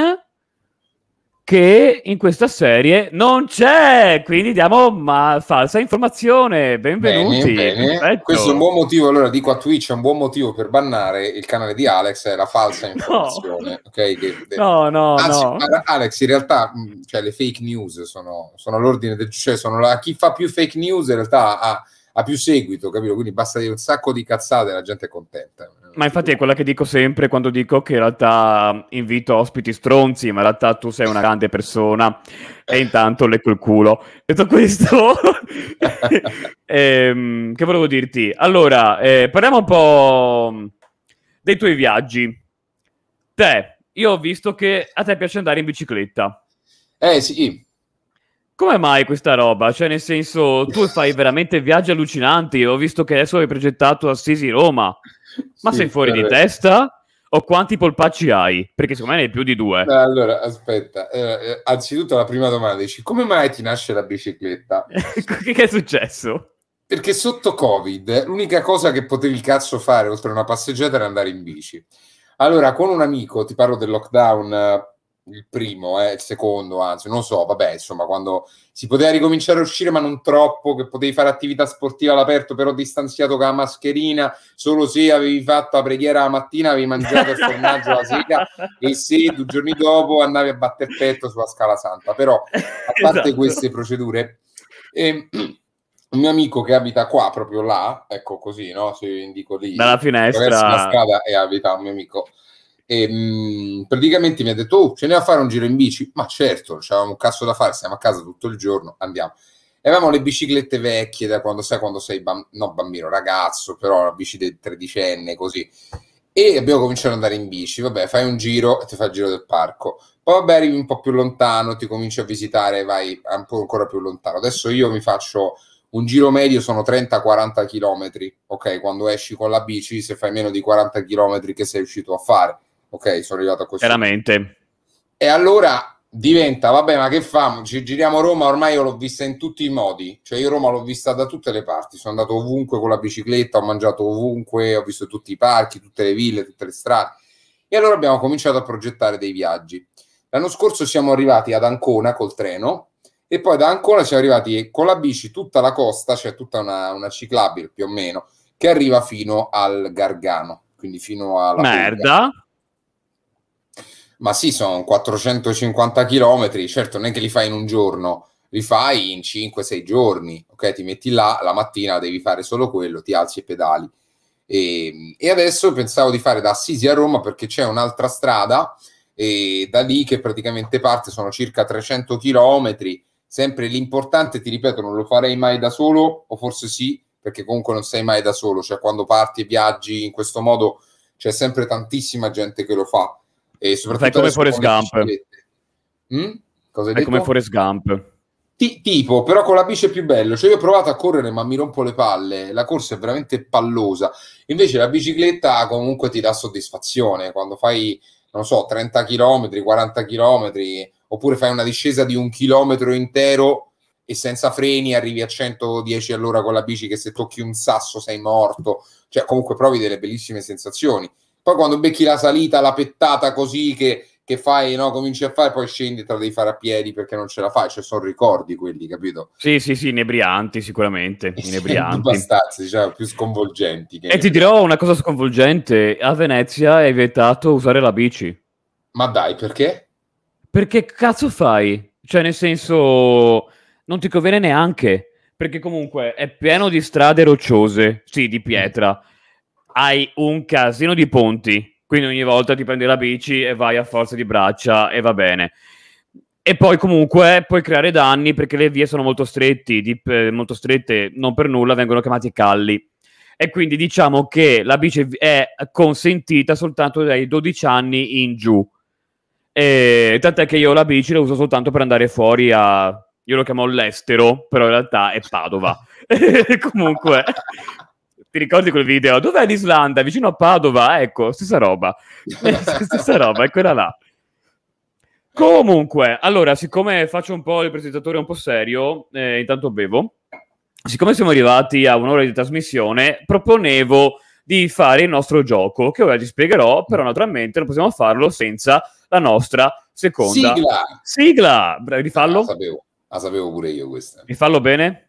che in questa serie non c'è, quindi diamo ma, falsa informazione. Benvenuti. Bene, bene. Questo è un buon motivo, allora dico a Twitch, è un buon motivo per bannare il canale di Alex, è la falsa informazione. No, okay? che, de... no, no, Anzi, no. Alex, in realtà mm, cioè, le fake news sono, sono l'ordine del... Cioè, sono la... chi fa più fake news in realtà ha, ha più seguito, capito? Quindi basta dire un sacco di cazzate e la gente è contenta. Ma infatti è quella che dico sempre quando dico che in realtà invito ospiti stronzi, ma in realtà tu sei una grande persona e intanto lecco il culo. Detto questo, (laughs) ehm, che volevo dirti? Allora, eh, parliamo un po' dei tuoi viaggi. Te, io ho visto che a te piace andare in bicicletta. Eh sì. Come mai questa roba? Cioè, nel senso, tu fai veramente viaggi allucinanti. Ho visto che adesso hai progettato Assisi Roma. Ma sì, sei fuori di testa? O quanti polpacci hai? Perché secondo me ne hai più di due. Allora, aspetta. Eh, eh, anzitutto la prima domanda dici, come mai ti nasce la bicicletta? (laughs) che è successo? Perché sotto Covid l'unica cosa che potevi cazzo fare oltre a una passeggiata era andare in bici. Allora, con un amico, ti parlo del lockdown eh, il primo, eh, il secondo, anzi, non so, vabbè, insomma, quando si poteva ricominciare a uscire, ma non troppo, che potevi fare attività sportiva all'aperto, però distanziato con la mascherina, solo se avevi fatto la preghiera la mattina, avevi mangiato il formaggio la sera (laughs) e se due giorni dopo andavi a batter petto sulla Scala Santa. Però, a parte esatto. queste procedure, eh, un mio amico che abita qua, proprio là, ecco così, no? Se io indico lì, dalla finestra, la strada e abita un mio amico e ehm, mh, praticamente mi ha detto oh ce ne va a fare un giro in bici ma certo non un cazzo da fare siamo a casa tutto il giorno andiamo e avevamo le biciclette vecchie da quando sai quando sei bam- no, bambino ragazzo però la bici del tredicenne così e abbiamo cominciato ad andare in bici vabbè fai un giro e ti fai il giro del parco poi vabbè arrivi un po' più lontano ti cominci a visitare vai un po' ancora più lontano adesso io mi faccio un giro medio sono 30-40 km ok quando esci con la bici se fai meno di 40 km che sei riuscito a fare Ok, sono arrivato a questo. Veramente. E allora diventa, vabbè, ma che famo? Ci giriamo Roma, ormai io l'ho vista in tutti i modi, cioè io Roma l'ho vista da tutte le parti, sono andato ovunque con la bicicletta, ho mangiato ovunque, ho visto tutti i parchi, tutte le ville, tutte le strade. E allora abbiamo cominciato a progettare dei viaggi. L'anno scorso siamo arrivati ad Ancona col treno e poi da Ancona siamo arrivati con la bici tutta la costa, cioè tutta una, una ciclabile più o meno, che arriva fino al Gargano, quindi fino alla... Merda! Puglia ma sì, sono 450 km, certo non è che li fai in un giorno, li fai in 5-6 giorni, ok? Ti metti là, la mattina devi fare solo quello, ti alzi e pedali. E, ehm, e adesso pensavo di fare da Assisi a Roma perché c'è un'altra strada e da lì che praticamente parte, sono circa 300 km, sempre l'importante, ti ripeto, non lo farei mai da solo, o forse sì, perché comunque non sei mai da solo, cioè quando parti e viaggi in questo modo c'è sempre tantissima gente che lo fa e soprattutto come mm? Forrest Gump. Mm? Cosa È come Forrest Gump. T- tipo, però con la bici è più bello. Cioè, io ho provato a correre, ma mi rompo le palle. La corsa è veramente pallosa. Invece, la bicicletta comunque ti dà soddisfazione quando fai, non so, 30 km, 40 km, oppure fai una discesa di un chilometro intero e senza freni arrivi a 110 all'ora con la bici che se tocchi un sasso sei morto, cioè comunque provi delle bellissime sensazioni. Poi quando becchi la salita, la pettata così che, che fai, no, cominci a fare, poi scendi, te la devi fare a piedi perché non ce la fai, cioè sono ricordi quelli, capito? Sì, sì, sì, inebrianti sicuramente, (laughs) inebrianti. Bastazzi, diciamo, più sconvolgenti. Che... E ti dirò una cosa sconvolgente, a Venezia è vietato usare la bici. Ma dai, perché? Perché cazzo fai? Cioè, nel senso, non ti conviene neanche, perché comunque è pieno di strade rocciose, sì, di pietra. Mm hai un casino di ponti, quindi ogni volta ti prendi la bici e vai a forza di braccia e va bene. E poi comunque puoi creare danni perché le vie sono molto, stretti, di, eh, molto strette, non per nulla vengono chiamati calli. E quindi diciamo che la bici è consentita soltanto dai 12 anni in giù. E, tant'è che io la bici la uso soltanto per andare fuori a io lo chiamo l'estero, però in realtà è Padova. (laughs) comunque, ti ricordi quel video? Dov'è l'Islanda? Vicino a Padova? Ecco, stessa roba. (laughs) (laughs) stessa roba, è quella là. Comunque, allora, siccome faccio un po' il presentatore un po' serio, eh, intanto bevo, siccome siamo arrivati a un'ora di trasmissione, proponevo di fare il nostro gioco, che ora vi spiegherò, però naturalmente non possiamo farlo senza la nostra seconda sigla. Sigla! Rifallo? La sapevo, la sapevo pure io questa. Rifallo bene?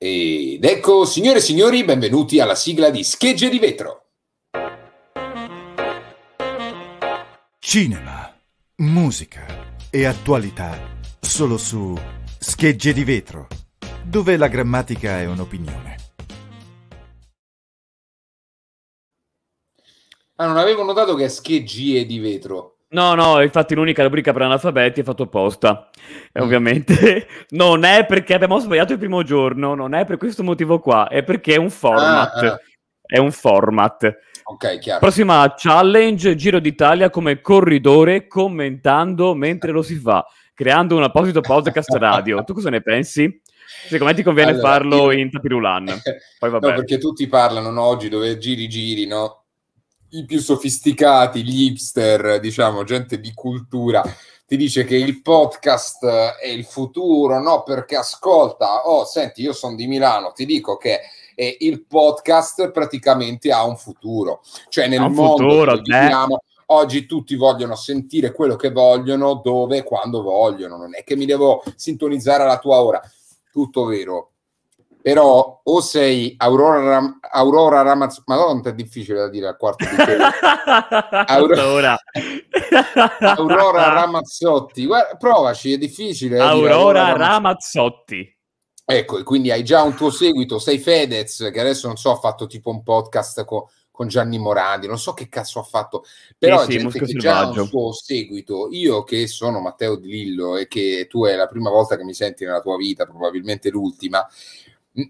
Ed ecco, signore e signori, benvenuti alla sigla di Schegge di Vetro. Cinema, musica e attualità solo su Schegge di Vetro, dove la grammatica è un'opinione. Ah, non avevo notato che è Scheggie di Vetro. No, no, infatti l'unica rubrica per analfabeti è fatto apposta, eh, ovviamente. (laughs) Non è perché abbiamo sbagliato il primo giorno, non è per questo motivo qua, è perché è un format. Ah, ah. È un format. Ok, chiaro. Prossima challenge, Giro d'Italia come corridore, commentando mentre lo si fa, creando un apposito podcast radio. tu cosa ne pensi? Secondo me ti conviene allora, farlo io... in Tapirulan. (laughs) Poi vabbè. No, perché tutti parlano no, oggi dove giri, giri, no? i più sofisticati, gli hipster, diciamo, gente di cultura, ti dice che il podcast è il futuro, no? Perché ascolta, oh, senti, io sono di Milano, ti dico che eh, il podcast praticamente ha un futuro. Cioè nel mondo futuro, in viviamo, oggi tutti vogliono sentire quello che vogliono, dove, quando vogliono. Non è che mi devo sintonizzare alla tua ora. Tutto vero, però o sei Aurora, Ram- Aurora Ramazzotti, Madonna, è difficile da dire al quarto di (laughs) Aurora, (laughs) Aurora Ramazzotti, Guarda, provaci, è difficile. Eh, Aurora, Aurora Ramazzotti. Ramazzotti. Ecco, quindi hai già un tuo seguito, sei Fedez, che adesso non so, ha fatto tipo un podcast con, con Gianni Morandi, non so che cazzo ha fatto, però sì, gente sì, già ha un suo seguito. Io che sono Matteo Di Lillo e che tu è la prima volta che mi senti nella tua vita, probabilmente l'ultima,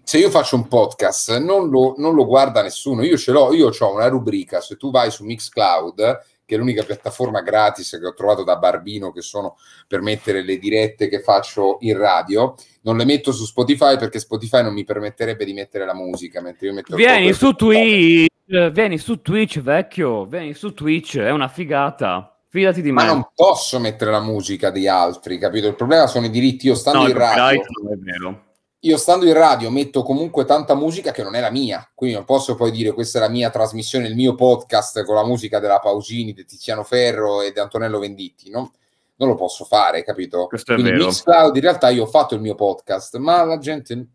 se io faccio un podcast non lo, non lo guarda nessuno, io ce l'ho, io ho una rubrica, se tu vai su Mixcloud, che è l'unica piattaforma gratis che ho trovato da Barbino, che sono per mettere le dirette che faccio in radio, non le metto su Spotify perché Spotify non mi permetterebbe di mettere la musica, mentre io metto... Vieni su Twitch, vieni su Twitch vecchio, vieni su Twitch, è una figata. Fidati di me. Ma non posso mettere la musica di altri, capito? Il problema sono i diritti, io stando no, in radio. Non è vero io stando in radio metto comunque tanta musica che non è la mia, quindi non posso poi dire questa è la mia trasmissione, il mio podcast con la musica della Pausini, di Tiziano Ferro e di Antonello Venditti, no? non lo posso fare, capito? Questo è quindi vero. Mixcloud in realtà io ho fatto il mio podcast, ma la gente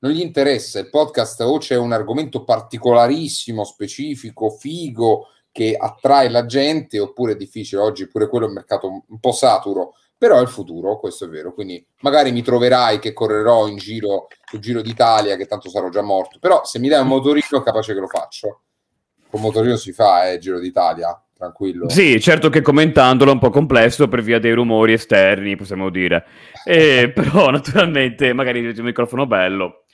non gli interessa, il podcast o c'è un argomento particolarissimo, specifico, figo, che attrae la gente, oppure è difficile oggi, pure quello è un mercato un po' saturo però è il futuro, questo è vero, quindi magari mi troverai che correrò in giro, sul giro d'Italia, che tanto sarò già morto, però se mi dai un motorino capace che lo faccio, con motorino si fa, eh, giro d'Italia, tranquillo. Sì, certo che commentandolo è un po' complesso per via dei rumori esterni, possiamo dire, e, (laughs) però naturalmente magari il microfono bello.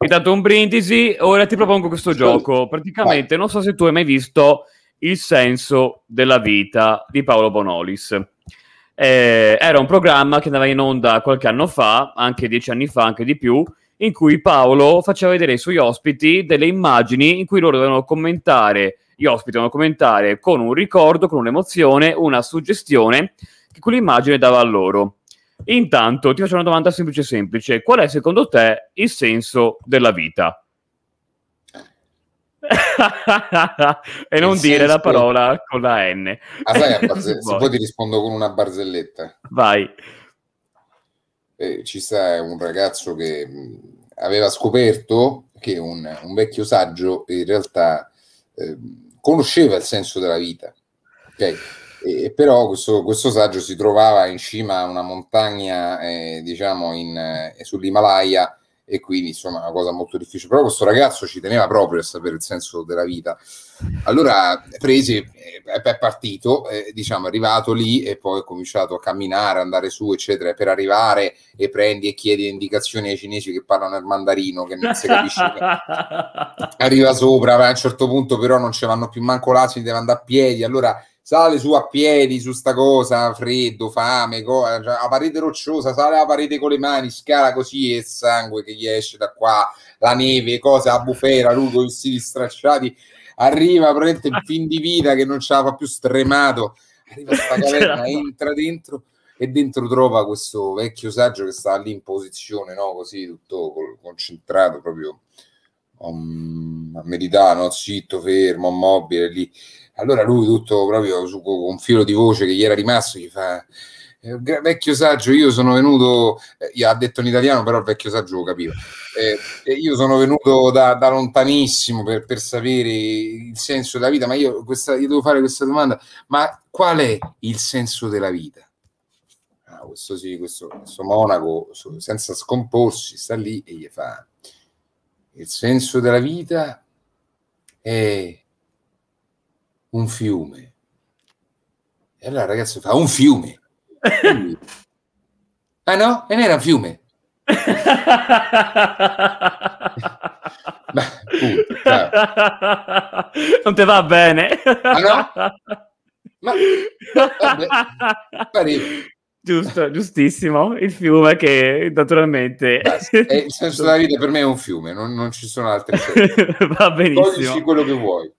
Intanto un brindisi, ora ti propongo questo gioco, praticamente Vai. non so se tu hai mai visto Il senso della vita di Paolo Bonolis. Eh, era un programma che andava in onda qualche anno fa, anche dieci anni fa, anche di più, in cui Paolo faceva vedere ai suoi ospiti delle immagini in cui loro dovevano commentare, gli ospiti dovevano commentare con un ricordo, con un'emozione, una suggestione che quell'immagine dava a loro. Intanto ti faccio una domanda semplice semplice, qual è secondo te il senso della vita? e non il dire senso... la parola con la N. Ah, sai, barze... (laughs) se poi ti rispondo con una barzelletta. Vai. Eh, ci sta un ragazzo che mm, aveva scoperto che un, un vecchio saggio in realtà eh, conosceva il senso della vita. Ok. E, però questo, questo, saggio si trovava in cima a una montagna, eh, diciamo, in, eh, sull'Himalaya e quindi insomma è una cosa molto difficile. Però questo ragazzo ci teneva proprio a sapere il senso della vita. Allora prese, eh, è partito, eh, diciamo è arrivato lì e poi ha cominciato a camminare, andare su eccetera, per arrivare e prendi e chiedi indicazioni ai cinesi che parlano il mandarino, che non si capisce. (laughs) Arriva sopra, a un certo punto però non ci vanno più manco l'asino, deve andare a piedi, allora sale su a piedi su sta cosa, freddo, fame, co- eh, cioè, la parete rocciosa, sale la parete con le mani, scala così e il sangue che gli esce da qua, la neve, cosa, a bufera, lui con i siti stracciati, arriva praticamente in fin di vita che non ce la fa più stremato, arriva sta (laughs) caverna, entra dentro e dentro trova questo vecchio saggio che sta lì in posizione, no? così tutto concentrato proprio um, a meditare, no? zitto, fermo, mobile lì allora lui tutto proprio su un filo di voce che gli era rimasto gli fa eh, vecchio saggio, io sono venuto, eh, ha detto in italiano, però il vecchio saggio lo capiva. Eh, io sono venuto da, da lontanissimo per, per, sapere il senso della vita, ma io, questa, io, devo fare questa domanda: ma qual è il senso della vita? Ah, questo sì, questo, questo monaco, senza scomporsi, sta lì e gli fa: Il senso della vita è un fiume. E allora il ragazzo fa un fiume. (laughs) ah no? E non era un fiume. (laughs) Ma, puta, non te va bene. Ah no? Ma, vabbè, pareva. Giusto, giustissimo. Il fiume che naturalmente... È, il senso della vita per me è un fiume, non, non ci sono altre cose. (laughs) Va benissimo. Codici quello che vuoi.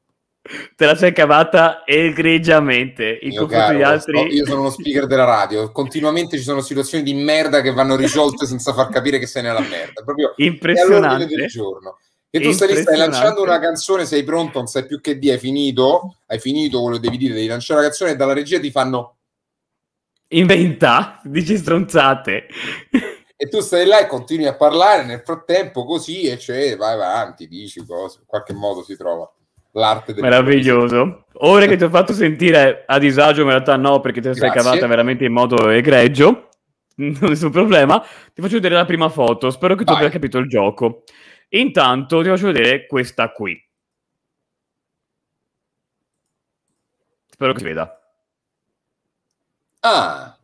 Te la sei cavata egregiamente in confronto degli altri. io sono uno speaker della radio. Continuamente ci sono situazioni di merda che vanno risolte senza far capire che sei nella merda. Proprio impressionante. Del giorno. E tu stai, stai lanciando una canzone, sei pronto, non sai più che dire, hai finito, hai finito quello che devi dire, devi lanciare la canzone e dalla regia ti fanno inventa, dici stronzate. e tu stai là e continui a parlare nel frattempo così e cioè vai avanti, dici cose, in qualche modo si trova l'arte del meraviglioso. Ora che ti ho fatto sentire a disagio, in realtà no, perché te la sei cavata veramente in modo egregio, (laughs) nessun problema. Ti faccio vedere la prima foto. Spero che tu Vai. abbia capito il gioco. Intanto ti faccio vedere questa qui. Spero che si veda. Ah.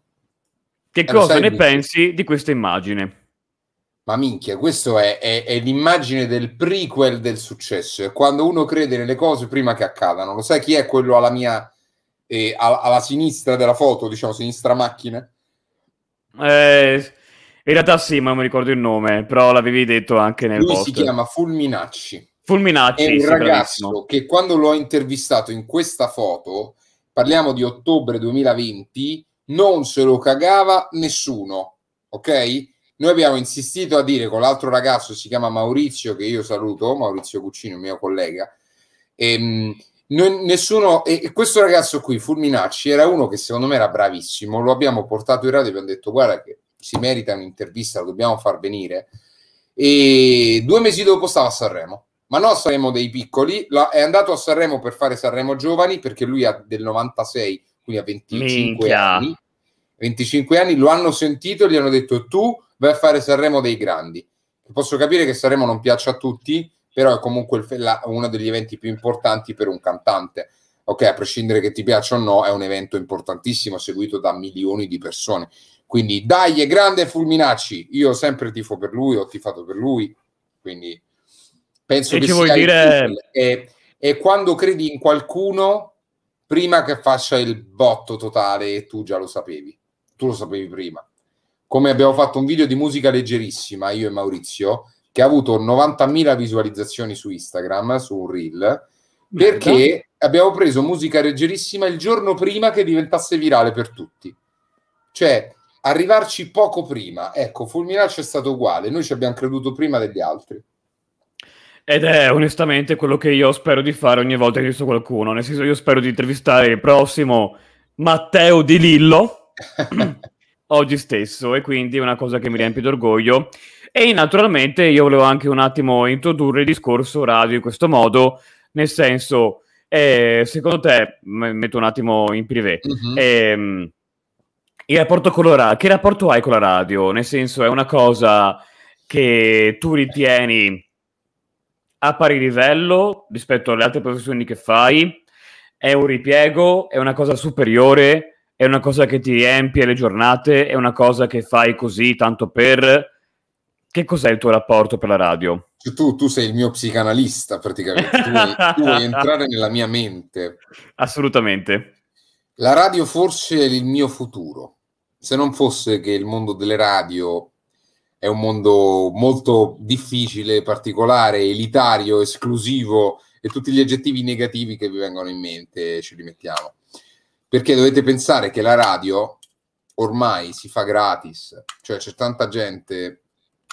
Che eh, cosa ne pensi di questa immagine? Ma minchia, questa è, è, è, l'immagine del prequel del successo. È quando uno crede nelle cose prima che accadano. Lo sai chi è quello alla mia, eh, alla, alla, sinistra della foto, diciamo, sinistra macchina? Eh, in realtà sì, ma non mi ricordo il nome, però l'avevi detto anche nel Lui post. si chiama Fulminacci. Fulminacci, È un sì, ragazzo bravissimo. che quando l'ho intervistato in questa foto, parliamo di ottobre 2020, non se lo cagava nessuno, ok? Noi abbiamo insistito a dire con l'altro ragazzo, si chiama Maurizio, che io saluto, Maurizio Cuccino, mio collega, ehm, e, non, nessuno, e questo ragazzo qui, Fulminacci, era uno che secondo me era bravissimo, lo abbiamo portato in radio e abbiamo detto guarda che si merita un'intervista, lo dobbiamo far venire. E due mesi dopo stava a Sanremo, ma no a Sanremo dei piccoli, la, è andato a Sanremo per fare Sanremo Giovani perché lui ha del 96, quindi ha 25 Minchia. anni. 25 anni lo hanno sentito, gli hanno detto tu vai a fare Sanremo dei grandi. Posso capire che Sanremo non piaccia a tutti, però è comunque il, la, uno degli eventi più importanti per un cantante. Ok, a prescindere che ti piaccia o no, è un evento importantissimo, seguito da milioni di persone. Quindi dai, è grande Fulminacci. Io sempre tifo per lui, ho tifato per lui. Quindi penso e che sia dire... E, e quando credi in qualcuno, prima che faccia il botto totale, tu già lo sapevi. Tu lo sapevi prima come abbiamo fatto un video di musica leggerissima, io e Maurizio, che ha avuto 90.000 visualizzazioni su Instagram, su un reel, perché abbiamo preso musica leggerissima il giorno prima che diventasse virale per tutti. Cioè, arrivarci poco prima. Ecco, Fulminaccio è stato uguale, noi ci abbiamo creduto prima degli altri. Ed è onestamente quello che io spero di fare ogni volta che visto qualcuno. Nel senso, io spero di intervistare il prossimo Matteo Di Lillo. (laughs) oggi stesso e quindi è una cosa che mi riempie d'orgoglio. E naturalmente io volevo anche un attimo introdurre il discorso radio in questo modo, nel senso, eh, secondo te, metto un attimo in privé, uh-huh. ehm, il rapporto con la radio, che rapporto hai con la radio? Nel senso, è una cosa che tu ritieni a pari livello rispetto alle altre professioni che fai? È un ripiego? È una cosa superiore? è una cosa che ti riempie le giornate, è una cosa che fai così tanto per... Che cos'è il tuo rapporto per la radio? Cioè, tu, tu sei il mio psicanalista praticamente, tu vuoi, tu vuoi (laughs) entrare nella mia mente. Assolutamente. La radio forse è il mio futuro. Se non fosse che il mondo delle radio è un mondo molto difficile, particolare, elitario, esclusivo e tutti gli aggettivi negativi che vi vengono in mente ci li mettiamo. Perché dovete pensare che la radio ormai si fa gratis, cioè c'è tanta gente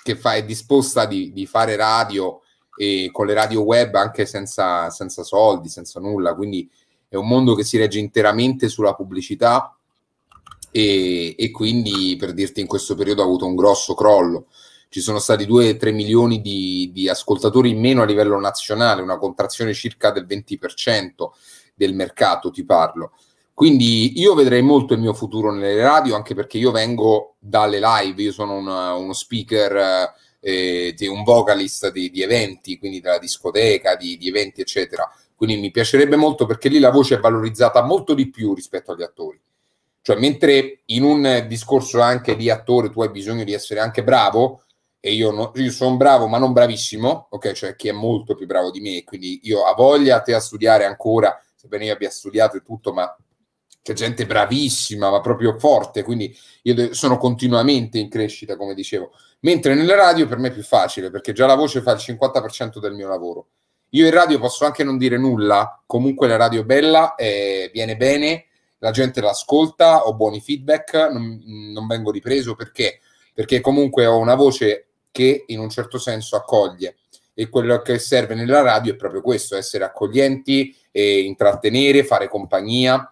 che fa, è disposta di, di fare radio e con le radio web anche senza, senza soldi, senza nulla, quindi è un mondo che si regge interamente sulla pubblicità e, e, quindi per dirti in questo periodo ha avuto un grosso crollo. Ci sono stati 2-3 milioni di, di, ascoltatori in meno a livello nazionale, una contrazione circa del 20% del mercato, ti parlo. Quindi io vedrei molto il mio futuro nelle radio, anche perché io vengo dalle live, io sono una, uno speaker, eh, un vocalist di, di, eventi, quindi della discoteca, di, di eventi, eccetera. Quindi mi piacerebbe molto perché lì la voce è valorizzata molto di più rispetto agli attori. Cioè, mentre in un discorso anche di attore tu hai bisogno di essere anche bravo, e io, no, io sono bravo ma non bravissimo, ok? Cioè chi è molto più bravo di me, quindi io ho voglia a te a studiare ancora, sebbene io abbia studiato e tutto, ma c'è gente bravissima, ma proprio forte, quindi io sono continuamente in crescita, come dicevo. Mentre nella radio per me è più facile, perché già la voce fa il 50% del mio lavoro. Io in radio posso anche non dire nulla, comunque la radio è bella, eh, viene bene, la gente l'ascolta, ho buoni feedback, non, non vengo ripreso perché? Perché comunque ho una voce che in un certo senso accoglie e quello che serve nella radio è proprio questo, essere accoglienti, eh, intrattenere, fare compagnia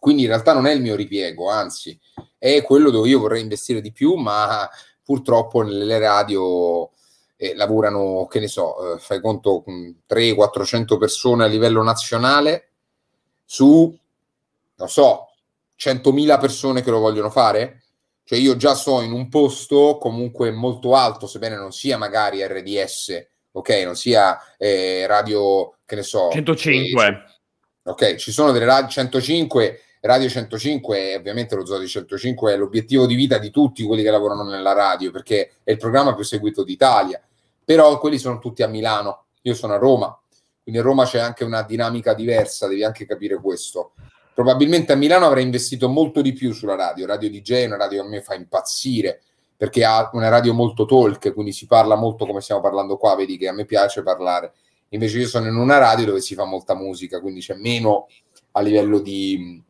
quindi in realtà non è il mio ripiego, anzi è quello dove io vorrei investire di più, ma purtroppo nelle radio eh, lavorano, che ne so, eh, fai conto 300-400 mm, persone a livello nazionale su, non so, 100.000 persone che lo vogliono fare? Cioè io già so in un posto comunque molto alto, sebbene non sia magari RDS, ok, non sia eh, radio, che ne so... 105. Eh, ok, ci sono delle radio 105 Radio 105 ovviamente lo Zodi 105 è l'obiettivo di vita di tutti quelli che lavorano nella radio perché è il programma più seguito d'Italia però quelli sono tutti a Milano io sono a Roma quindi a Roma c'è anche una dinamica diversa devi anche capire questo probabilmente a Milano avrei investito molto di più sulla radio Radio DJ è una radio che a me fa impazzire perché ha una radio molto talk quindi si parla molto come stiamo parlando qua vedi che a me piace parlare invece io sono in una radio dove si fa molta musica quindi c'è meno a livello di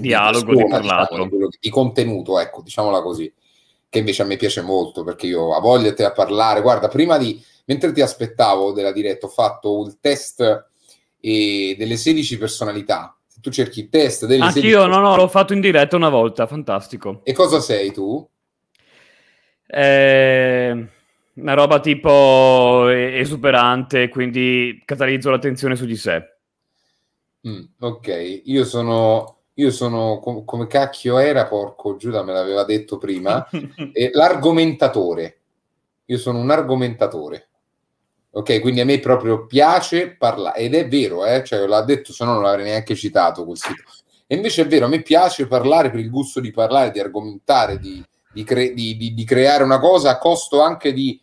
dialogo di, persona, di diciamo, parlato. Diciamo, di, di contenuto, ecco, diciamola così, che invece a me piace molto perché io a voglia di parlare. Guarda, prima di, mentre ti aspettavo della diretta, ho fatto il test eh, delle 16 personalità. tu cerchi il test delle Anch'io, 16 no, no, l'ho fatto in diretta una volta, fantastico. E cosa sei tu? Eh, una roba tipo eh, esuberante, quindi catalizzo l'attenzione su di sé. Mm, ok, io sono io sono com- come cacchio era, porco Giuda me l'aveva detto prima, (laughs) eh, l'argomentatore. Io sono un argomentatore. Ok, quindi a me proprio piace parlare, ed è vero, eh, cioè l'ha detto, se no non l'avrei neanche citato quel sito. E invece è vero, a me piace parlare per il gusto di parlare, di argomentare, di, di, cre- di, di creare una cosa a costo anche di,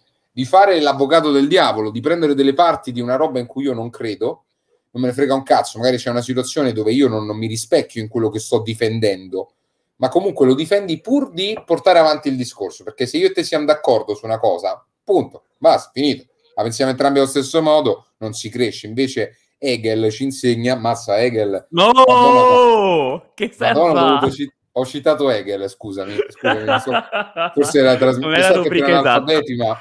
fare l'avvocato del diavolo, di prendere delle parti di una roba in cui io non credo non me ne frega un cazzo, magari c'è una situazione dove io non, non mi rispecchio in quello che sto difendendo, ma comunque lo difendi pur di portare avanti il discorso, perché se io e te siamo d'accordo su una cosa, punto, basta, finito, la pensiamo entrambi allo stesso modo, non si cresce, invece Hegel ci insegna, massa Hegel... No! Madonna, che Madonna, cit- ho citato Hegel, scusami, scusami so, (laughs) forse era la trasmissione, esatto. ma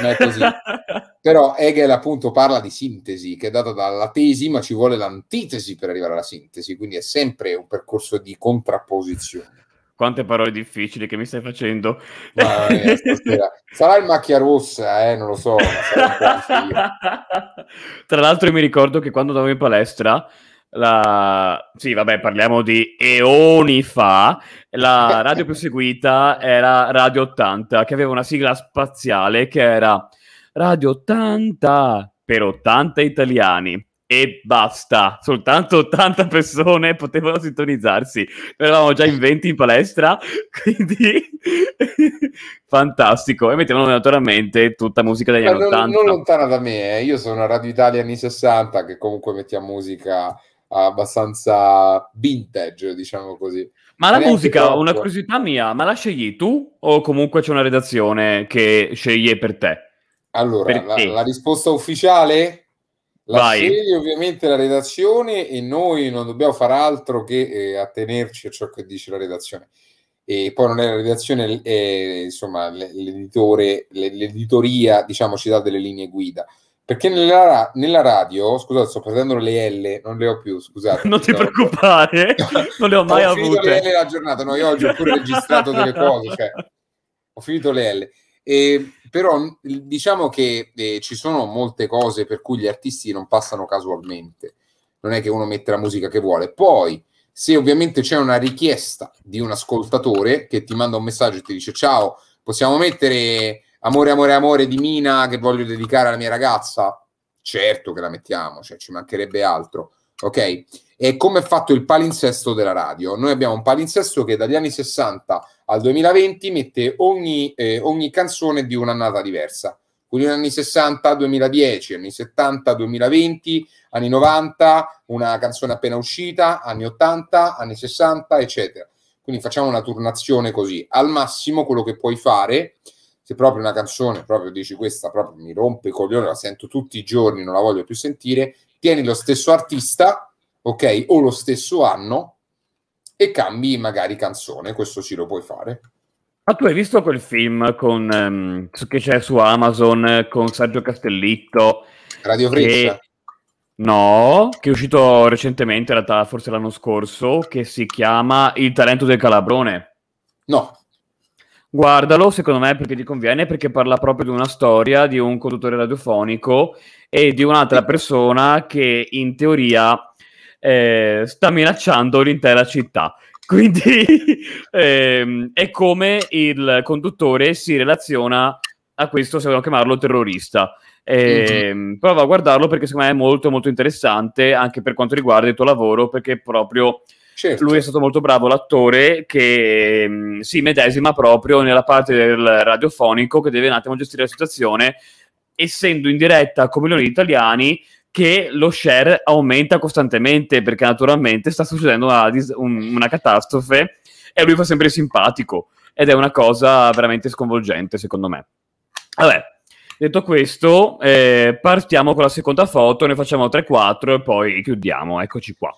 non è così. (laughs) Però Hegel appunto parla di sintesi, che è data dalla tesi, ma ci vuole l'antitesi per arrivare alla sintesi, quindi è sempre un percorso di contrapposizione. Quante parole difficili che mi stai facendo. Ma, sarà il macchia rossa, eh, non lo so. (laughs) Tra l'altro io mi ricordo che quando andavo in palestra la... sì, vabbè, parliamo di eoni fa, la radio più seguita era Radio 80, che aveva una sigla spaziale che era Radio 80 per 80 italiani e basta, soltanto 80 persone potevano sintonizzarsi. eravamo già in 20 in palestra, (laughs) quindi (laughs) fantastico. E mettevano naturalmente tutta musica degli Ma anni non, 80. Non lontana da me, eh. io sono a Radio Italia anni 60 che comunque mettiamo musica abbastanza vintage, diciamo così. Ma la musica, troppo. una curiosità mia, ma la scegli tu o comunque c'è una redazione che sceglie per te? Allora, per la, te. la, risposta ufficiale la Vai. sceglie ovviamente la redazione e noi non dobbiamo far altro che eh, attenerci a ciò che dice la redazione. E poi non è la redazione, è, insomma l'editore, l'editoria, diciamo, ci dà delle linee guida. Perché nella, nella, radio, scusate, sto prendendo le L, non le ho più, scusate. non ti preoccupare, (laughs) non le ho mai ho avute. Ho finito le L la giornata, no, io oggi ho pure registrato delle cose, cioè, ho finito le L. E, però diciamo che eh, ci sono molte cose per cui gli artisti non passano casualmente, non è che uno mette la musica che vuole. Poi, se ovviamente c'è una richiesta di un ascoltatore che ti manda un messaggio e ti dice ciao, possiamo mettere Amore, amore, amore di Mina che voglio dedicare alla mia ragazza. Certo che la mettiamo, cioè ci mancherebbe altro. Ok? E come è fatto il palinsesto della radio? Noi abbiamo un palinsesto che dagli anni 60 al 2020 mette ogni, eh, ogni canzone di un'annata diversa. Quindi anni 60, 2010, anni 70, 2020, anni 90, una canzone appena uscita, anni 80, anni 60, eccetera. Quindi facciamo una turnazione così. Al massimo quello che puoi fare se proprio una canzone proprio dici questa proprio mi rompe i coglioni, la sento tutti i giorni, non la voglio più sentire, tieni lo stesso artista, ok, o lo stesso anno e cambi magari canzone, questo sì lo puoi fare. Ma tu hai visto quel film con, um, che c'è su Amazon con Sergio Castellitto? Radio Freccia? Che... No, che è uscito recentemente, in realtà forse l'anno scorso, che si chiama Il talento del calabrone. No. Guardalo, secondo me, perché ti conviene, perché parla proprio di una storia di un conduttore radiofonico e di un'altra persona che in teoria eh, sta minacciando l'intera città. (laughs) Quindi ehm, è come il conduttore si relaziona a questo, se vogliamo chiamarlo, terrorista. Eh, mm-hmm. Prova a guardarlo perché secondo me è molto molto interessante anche per quanto riguarda il tuo lavoro, perché proprio Certo. Lui è stato molto bravo l'attore che mh, mm, si medesima proprio nella parte del radiofonico che deve un attimo gestire la situazione, essendo in diretta con milioni di italiani che lo share aumenta costantemente perché naturalmente sta succedendo una, una catastrofe e lui fa sempre simpatico ed è una cosa veramente sconvolgente secondo me. Vabbè, detto questo, eh, partiamo con la seconda foto, ne facciamo 3-4 e poi chiudiamo, eccoci qua.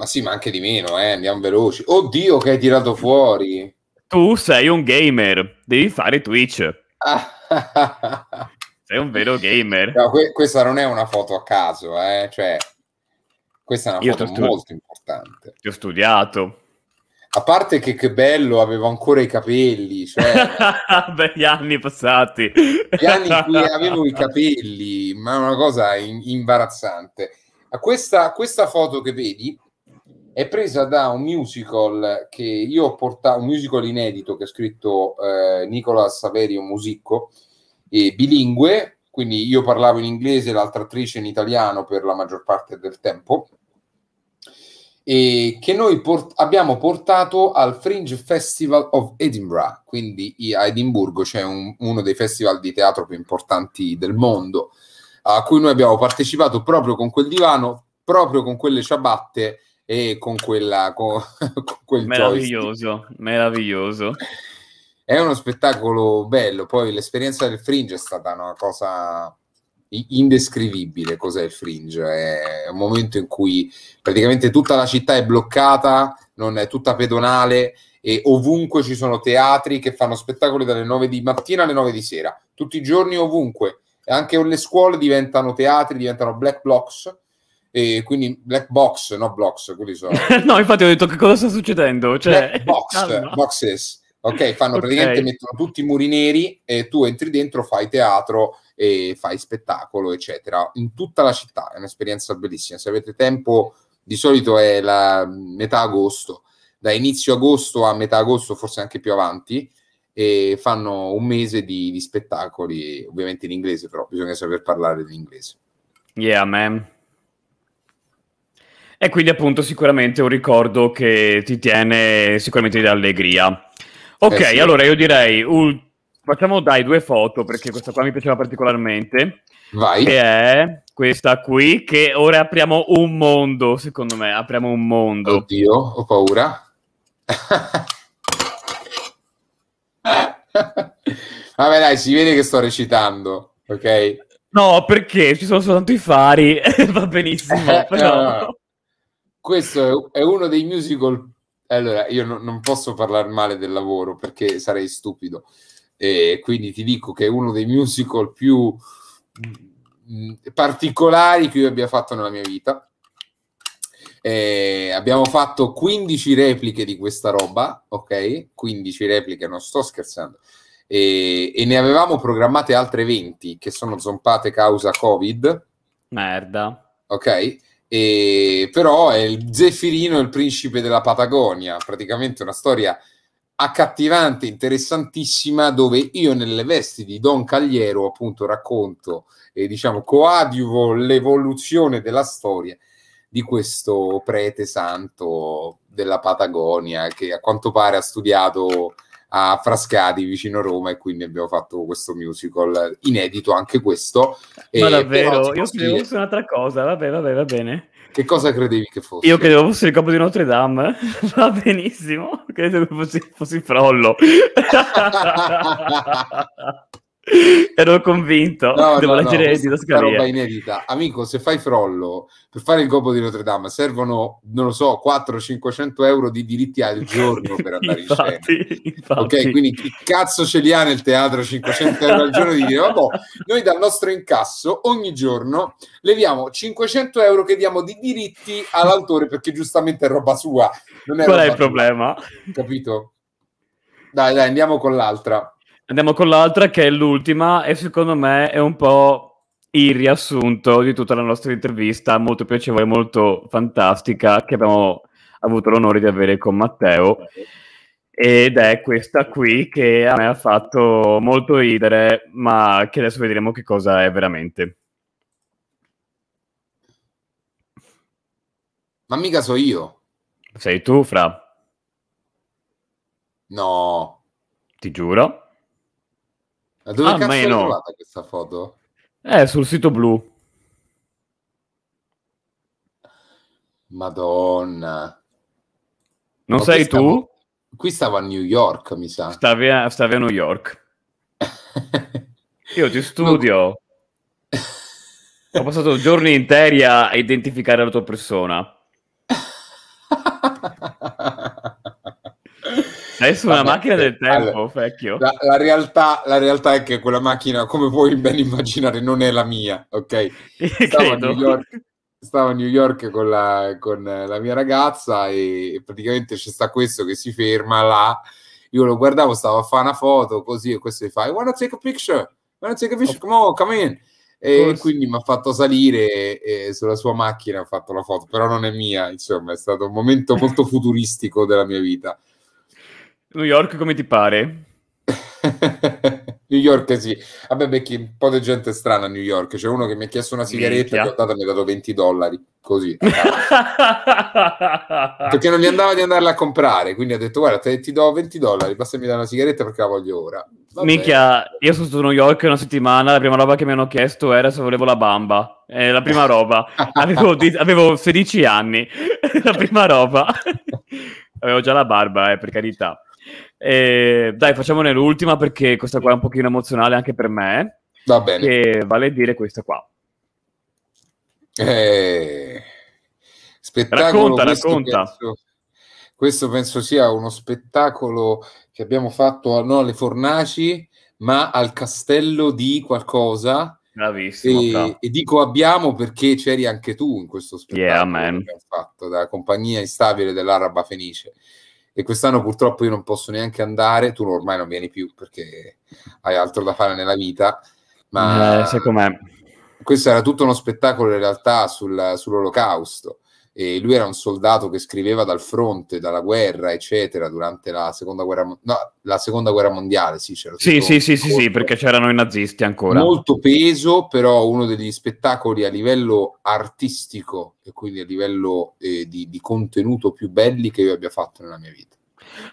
Ma sì, ma anche di meno, eh, andiamo veloci. Oddio che hai tirato fuori. Tu sei un gamer, devi fare Twitch. (laughs) sei un vero gamer. No, que- questa non è una foto a caso, eh, cioè questa è una Io foto stu- molto importante. Ti ho studiato. A parte che che bello, avevo ancora i capelli, cioè... (laughs) Beh, gli anni passati. gli anni in cui avevo i capelli, ma è una cosa in- imbarazzante. A questa, questa foto che vedi è presa da un musical che io ho portato, un musical inedito che ha scritto eh, Nicola Saverio Musicco, eh, bilingue, quindi io parlavo in inglese, e l'altra attrice in italiano per la maggior parte del tempo, e che noi port- abbiamo portato al Fringe Festival of Edinburgh, quindi a Edimburgo c'è cioè un, uno dei festival di teatro più importanti del mondo, a cui noi abbiamo partecipato proprio con quel divano, proprio con quelle ciabatte e con quella con, (laughs) con quel meraviglioso, joystick. meraviglioso. È uno spettacolo bello, poi l'esperienza del Fringe è stata una cosa indescrivibile cos'è il fringe è un momento in cui praticamente tutta la città è bloccata non è tutta pedonale e ovunque ci sono teatri che fanno spettacoli dalle 9 di mattina alle 9 di sera tutti i giorni ovunque anche le scuole diventano teatri diventano black blocks e quindi black box, no blocks, quelli sono. (laughs) no, infatti ho detto che cosa sta succedendo. Cioè... Box, ah, no. boxes, ok, fanno okay. praticamente mettono tutti i muri neri e tu entri dentro, fai teatro e fai spettacolo, eccetera, in tutta la città. È un'esperienza bellissima. Se avete tempo, di solito è la metà agosto, da inizio agosto a metà agosto, forse anche più avanti. E fanno un mese di, di spettacoli, ovviamente in inglese, però bisogna saper parlare l'inglese. Yeah, man. E quindi appunto sicuramente un ricordo che ti tiene sicuramente di allegria. Ok, eh sì. allora io direi ul- facciamo dai due foto perché questa qua mi piaceva particolarmente. Vai. Che è questa qui che ora apriamo un mondo, secondo me, apriamo un mondo. Oddio, ho paura. Vabbè dai, si vede che sto recitando, ok? No, perché ci sono soltanto i fari, (laughs) va benissimo, eh, però... no, no questo è uno dei musical. Allora, io no, non posso parlare male del lavoro perché sarei stupido. E quindi ti dico che è uno dei musical più mhmm, particolari che io abbia fatto nella mia vita. Eh, abbiamo fatto 15 repliche di questa roba, ok? 15 repliche, non sto scherzando. E, e ne avevamo programmate altre 20 che sono zompate causa Covid. Merda. Ok? E, però è il Zeffirino il principe della Patagonia, praticamente una storia accattivante, interessantissima, dove io nelle vesti di Don Cagliero appunto racconto e eh, diciamo coadiuvo l'evoluzione della storia di questo prete santo della Patagonia che a quanto pare ha studiato a Frascati vicino Roma e quindi abbiamo fatto questo musical inedito anche questo. Ma e, davvero, io credevo fosse un'altra cosa, vabbè, vabbè, va bene. Che cosa credevi che fosse? Io credevo fosse il capo di Notre Dame, (laughs) va benissimo, credo che fosse, fosse il frollo. (laughs) (laughs) (laughs) Ero convinto. No, Devo no, leggere no, di roba inedita. Amico, se fai frollo per fare il gobo di Notre Dame servono, non lo so, 400-500 euro di diritti al giorno per andare infatti, in scena. Infatti. Ok, quindi chi cazzo ce li ha nel teatro 500 euro al giorno di dire, vabbè, noi dal nostro incasso ogni giorno leviamo 500 euro che diamo di diritti all'autore perché giustamente è roba sua. Non è Qual è il problema? Capito? Dai, dai, andiamo con l'altra. Andiamo con l'altra che è l'ultima e secondo me è un po' il riassunto di tutta la nostra intervista molto piacevole, molto fantastica che abbiamo avuto l'onore di avere con Matteo ed è questa qui che a me ha fatto molto ridere ma che adesso vedremo che cosa è veramente. Ma mica so io. Sei tu, Fra. No. Ti giuro. Ma dove Almeno. Ah, cazzo è trovata questa foto? Eh, sul sito blu. Madonna. Non no, sei qui stavo... tu? Qui stavo a New York, mi sa. Stavi a, stavi a New York. (laughs) Io ti studio. No. Ho passato giorni interi a identificare la tua persona. Sei su una macchina del tempo, vecchio. la, la, realtà, la, realtà, è che quella macchina, come puoi ben immaginare, non è la mia, ok? (laughs) Stavo a New York, stavo a New York con, la, con la mia ragazza e, praticamente c'è sta questo che si ferma là. Io lo guardavo, stavo a fare una foto così e questo mi fa, I wanna take a picture, I wanna take a picture, come on, come in e quindi mi ha fatto salire e sulla sua macchina ho fatto la foto, però non è mia, insomma è stato un momento molto futuristico della mia vita. New York come ti pare? (laughs) New York sì. Vabbè, perché un po' di gente strana a New York. C'è uno che mi ha chiesto una sigaretta e ho dato, mi ha dato 20 dollari. Così. (laughs) perché non gli andava di andarla a comprare. Quindi ha detto, guarda, te, ti do 20 dollari, basta mi dare una sigaretta perché la voglio ora. Vabbè. Minchia, io sono stato a New York una settimana, la prima roba che mi hanno chiesto era se volevo la bamba. Eh, la prima roba. (laughs) Avevo, avevo 16 anni. la prima roba. Avevo già la barba, eh, per carità. E, dai, facciamone l'ultima perché questa qua è un pochino emozionale anche per me. Va bene. Che vale a dire questa qua. Eh, spettacolo racconta, questo racconta. Penso, questo penso sia uno spettacolo che abbiamo fatto non alle fornaci, ma al castello di qualcosa. Bravissimo. E, e, dico abbiamo perché c'eri anche tu in questo spettacolo yeah, fatto da Compagnia Instabile dell'Araba Fenice e quest'anno purtroppo io non posso neanche andare, tu ormai non vieni più perché hai altro da fare nella vita, ma eh, questo era tutto uno spettacolo in realtà sul, sull'olocausto e lui era un soldato che scriveva dal fronte, dalla guerra, eccetera, durante la seconda guerra, no, la seconda guerra mondiale. Sì, c'era sì, sì, sì, sì, sì, perché c'erano i nazisti ancora. Molto peso, però uno degli spettacoli a livello artistico e quindi a livello eh, di, di contenuto più belli che io abbia fatto nella mia vita.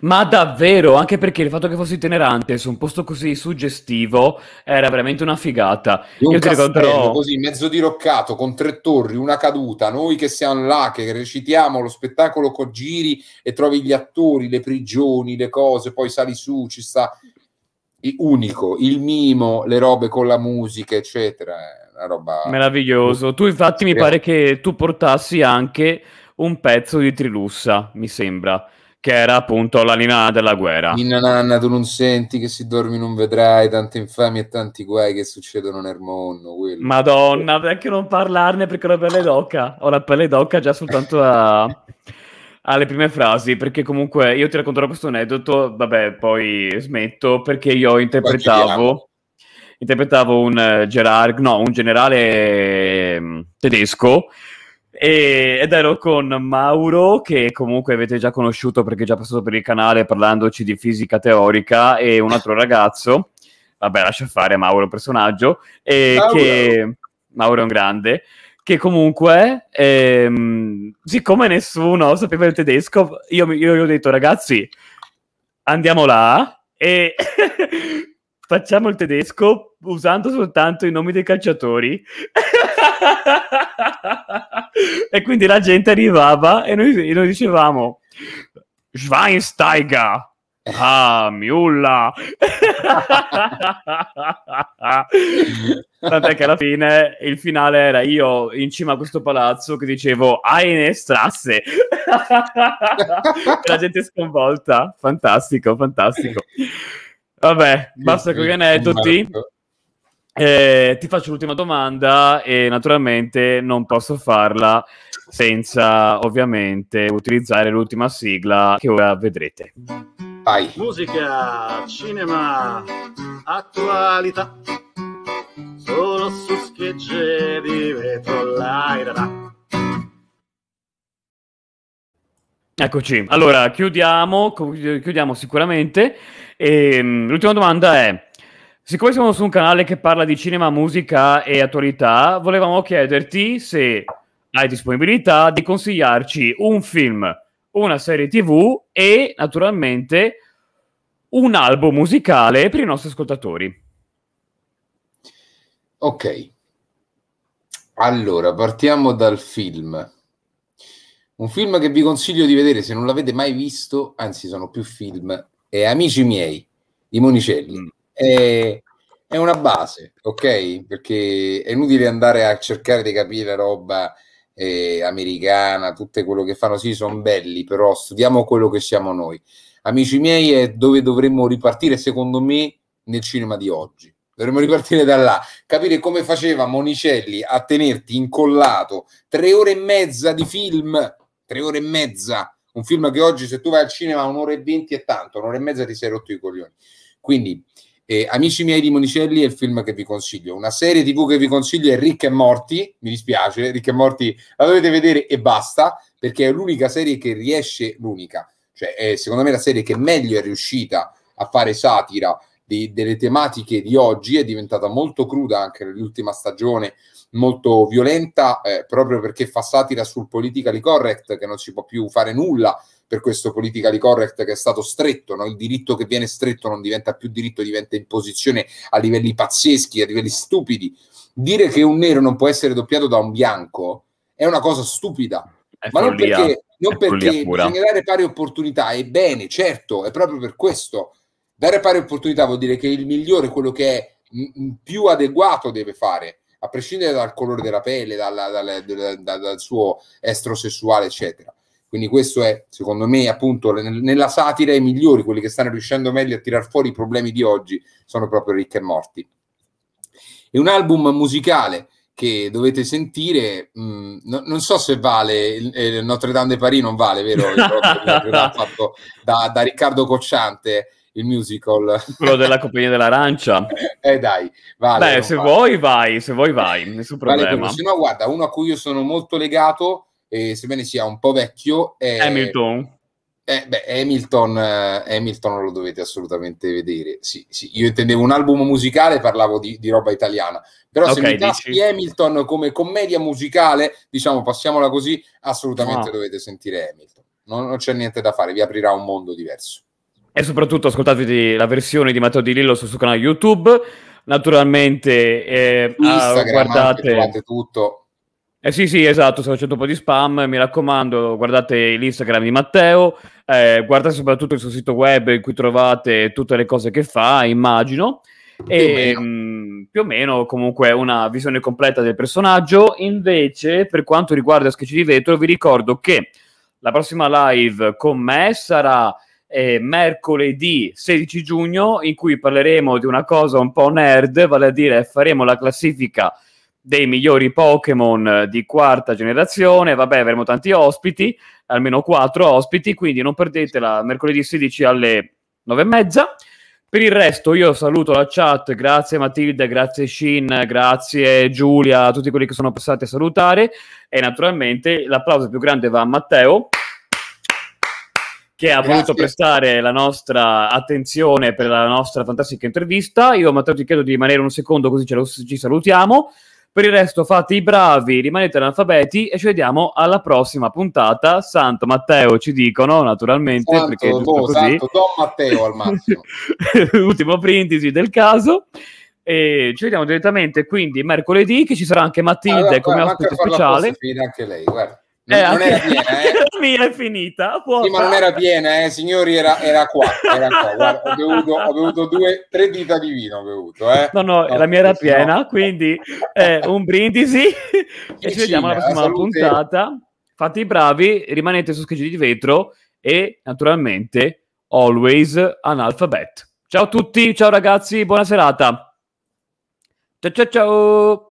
Ma davvero, anche perché il fatto che fossi itinerante su un posto così suggestivo era veramente una figata. Un Io ti ricorderò così mezzo diroccato con tre torri, una caduta, noi che siamo là che recitiamo lo spettacolo con giri e trovi gli attori, le prigioni, le cose, poi sali su, ci sta il unico, il mimo, le robe con la musica, eccetera. Una roba meraviglioso. Tu infatti mi pare che tu portassi anche un pezzo di Trilussa, mi sembra che era appunto la linea della guerra. Ninna nanna, tu non senti che si dormi non vedrai tante infami e tanti guai che succedono nel mondo. Quello. Madonna, perché non parlarne perché ho la pelle d'occa. Ho la pelle d'occa già soltanto a... alle prime frasi, perché comunque io ti racconterò questo aneddoto, vabbè, poi smetto, perché io interpretavo, interpretavo un, eh, Gerard, no, un generale mm, tedesco e, ed ero con Mauro, che comunque avete già conosciuto perché è già passato per il canale parlandoci di fisica teorica, e un altro ragazzo, vabbè lascia fare Mauro personaggio, Mauro. Che, Mauro è un grande, che comunque, ehm, siccome nessuno sapeva il tedesco, io, io, io, ho detto ragazzi, andiamo là e (laughs) facciamo il tedesco usando soltanto i nomi dei calciatori. (laughs) (laughs) e quindi la gente arrivava e noi, noi dicevamo Schweinsteiger Ah, miulla! (laughs) Tant'è che alla fine il finale era io in cima a questo palazzo che dicevo Aine Strasse! la gente sconvolta. Fantastico, fantastico. Vabbè, basta con gli aneddoti. Eh, ti faccio l'ultima domanda e naturalmente non posso farla senza ovviamente utilizzare l'ultima sigla che ora vedrete. Vai. Musica, cinema, attualità. Solo su schegge di vetro l'airata. Eccoci, allora chiudiamo, chiudiamo sicuramente. E, ehm, l'ultima domanda è Siccome siamo su un canale che parla di cinema, musica e attualità, volevamo chiederti se hai disponibilità di consigliarci un film, una serie TV e naturalmente un album musicale per i nostri ascoltatori. Ok. Allora, partiamo dal film. Un film che vi consiglio di vedere se non l'avete mai visto, anzi sono più film, è Amici miei di Monicelli. Mm è, è una base, ok? Perché è inutile andare a cercare di capire roba eh, americana, tutte quello che fanno, sì, sono belli, però studiamo quello che siamo noi. Amici miei, è dove dovremmo ripartire, secondo me, nel cinema di oggi. Dovremmo ripartire da là, capire come faceva Monicelli a tenerti incollato tre ore e mezza di film, tre ore e mezza, un film che oggi se tu vai al cinema un'ora e venti è tanto, un'ora e mezza ti sei rotto i coglioni. Quindi e Amici miei di Monicelli è il film che vi consiglio. Una serie TV che vi consiglio è Rick e Morti. Mi dispiace, Rick e Morti la dovete vedere e basta, perché è l'unica serie che riesce, l'unica, cioè è secondo me la serie che meglio è riuscita a fare satira di, delle tematiche di oggi. È diventata molto cruda anche nell'ultima stagione, molto violenta, eh, proprio perché fa satira sul politically correct, che non si può più fare nulla per questo politically correct che è stato stretto, no? il diritto che viene stretto non diventa più diritto, diventa imposizione a livelli pazzeschi, a livelli stupidi. Dire che un nero non può essere doppiato da un bianco è una cosa stupida, è ma follia, non perché, non perché bisogna dare pari opportunità, ebbene, certo, è proprio per questo. Dare pari opportunità vuol dire che il migliore, quello che è più adeguato deve fare, a prescindere dal colore della pelle, dalla, dalla, dalla, dal suo estrosessuale, eccetera. Quindi questo è, secondo me, appunto, nella satira i migliori, quelli che stanno riuscendo meglio a tirar fuori i problemi di oggi, sono proprio Rick e Morti. È un album musicale che dovete sentire, mh, mm, no, non so se vale, eh, Notre Dame de Paris non vale, vero? (laughs) fatto da, da Riccardo Cocciante, il musical. Quello della Compagnia dell'Arancia. (laughs) eh dai, vale. Beh, se vale. vuoi vai, se vuoi vai, nessun problema. Vale se no, guarda, uno a cui io sono molto legato eh, sebbene sia un po' vecchio. È... Hamilton. Eh, beh, Hamilton, eh, Hamilton, lo dovete assolutamente vedere. Sì, sì. Io intendevo un album musicale, parlavo di, di roba italiana. Però okay, se mi caschi Hamilton come commedia musicale, diciamo, passiamola così, assolutamente no. Ah. dovete sentire Hamilton. Non, non c'è niente da fare, vi aprirà un mondo diverso. E soprattutto ascoltatevi la versione di Matteo Di Lillo sul suo canale YouTube. Naturalmente, eh, ah, Instagram, guardate tutto eh sì, sì, esatto, sto facendo un po' di spam, mi raccomando, guardate l'Instagram di Matteo, eh, guardate soprattutto il suo sito web in cui trovate tutte le cose che fa, immagino, e più o meno, mm, più o meno comunque una visione completa del personaggio. Invece, per quanto riguarda Sketch di Vetro, vi ricordo che la prossima live con me sarà eh, mercoledì 16 giugno, in cui parleremo di una cosa un po' nerd, vale a dire faremo la classifica dei migliori Pokémon eh, di quarta generazione. Vabbè, avremo tanti ospiti, almeno quattro ospiti, quindi non perdetela mercoledì 16 alle 9 e mezza. Per il resto io saluto la chat, grazie Matilde, grazie Shin, grazie Giulia, a tutti quelli che sono passati a salutare e naturalmente l'applauso più grande va a Matteo che ha grazie. voluto prestare la nostra attenzione per la nostra fantastica intervista. Io Matteo ti chiedo di rimanere un secondo così ce lo, ci salutiamo. Per il resto fate i bravi, rimanete analfabeti e ci vediamo alla prossima puntata. Santo Matteo ci dicono, naturalmente, Santo, perché è boh, così. Santo Don Matteo al massimo. (laughs) Ultimo printisi del caso. E ci vediamo direttamente quindi mercoledì che ci sarà anche Matilde allora, come ospite speciale. Anche lei, guarda. Eh, non era piena, eh. (laughs) La mia è finita. Sì, ma non era piena, eh, signori, era, era qua. Era qua. (laughs) Guarda, ho, bevuto, ho bevuto, due, tre dita di vino. Ho bevuto, eh. No, no, no la mia era piena, no. quindi eh, un brindisi (laughs) e ci vediamo alla prossima salute. puntata. Fate i bravi, rimanete su scheggi di vetro e naturalmente always analfabet. Ciao a tutti, ciao ragazzi, buona serata. Ciao ciao ciao.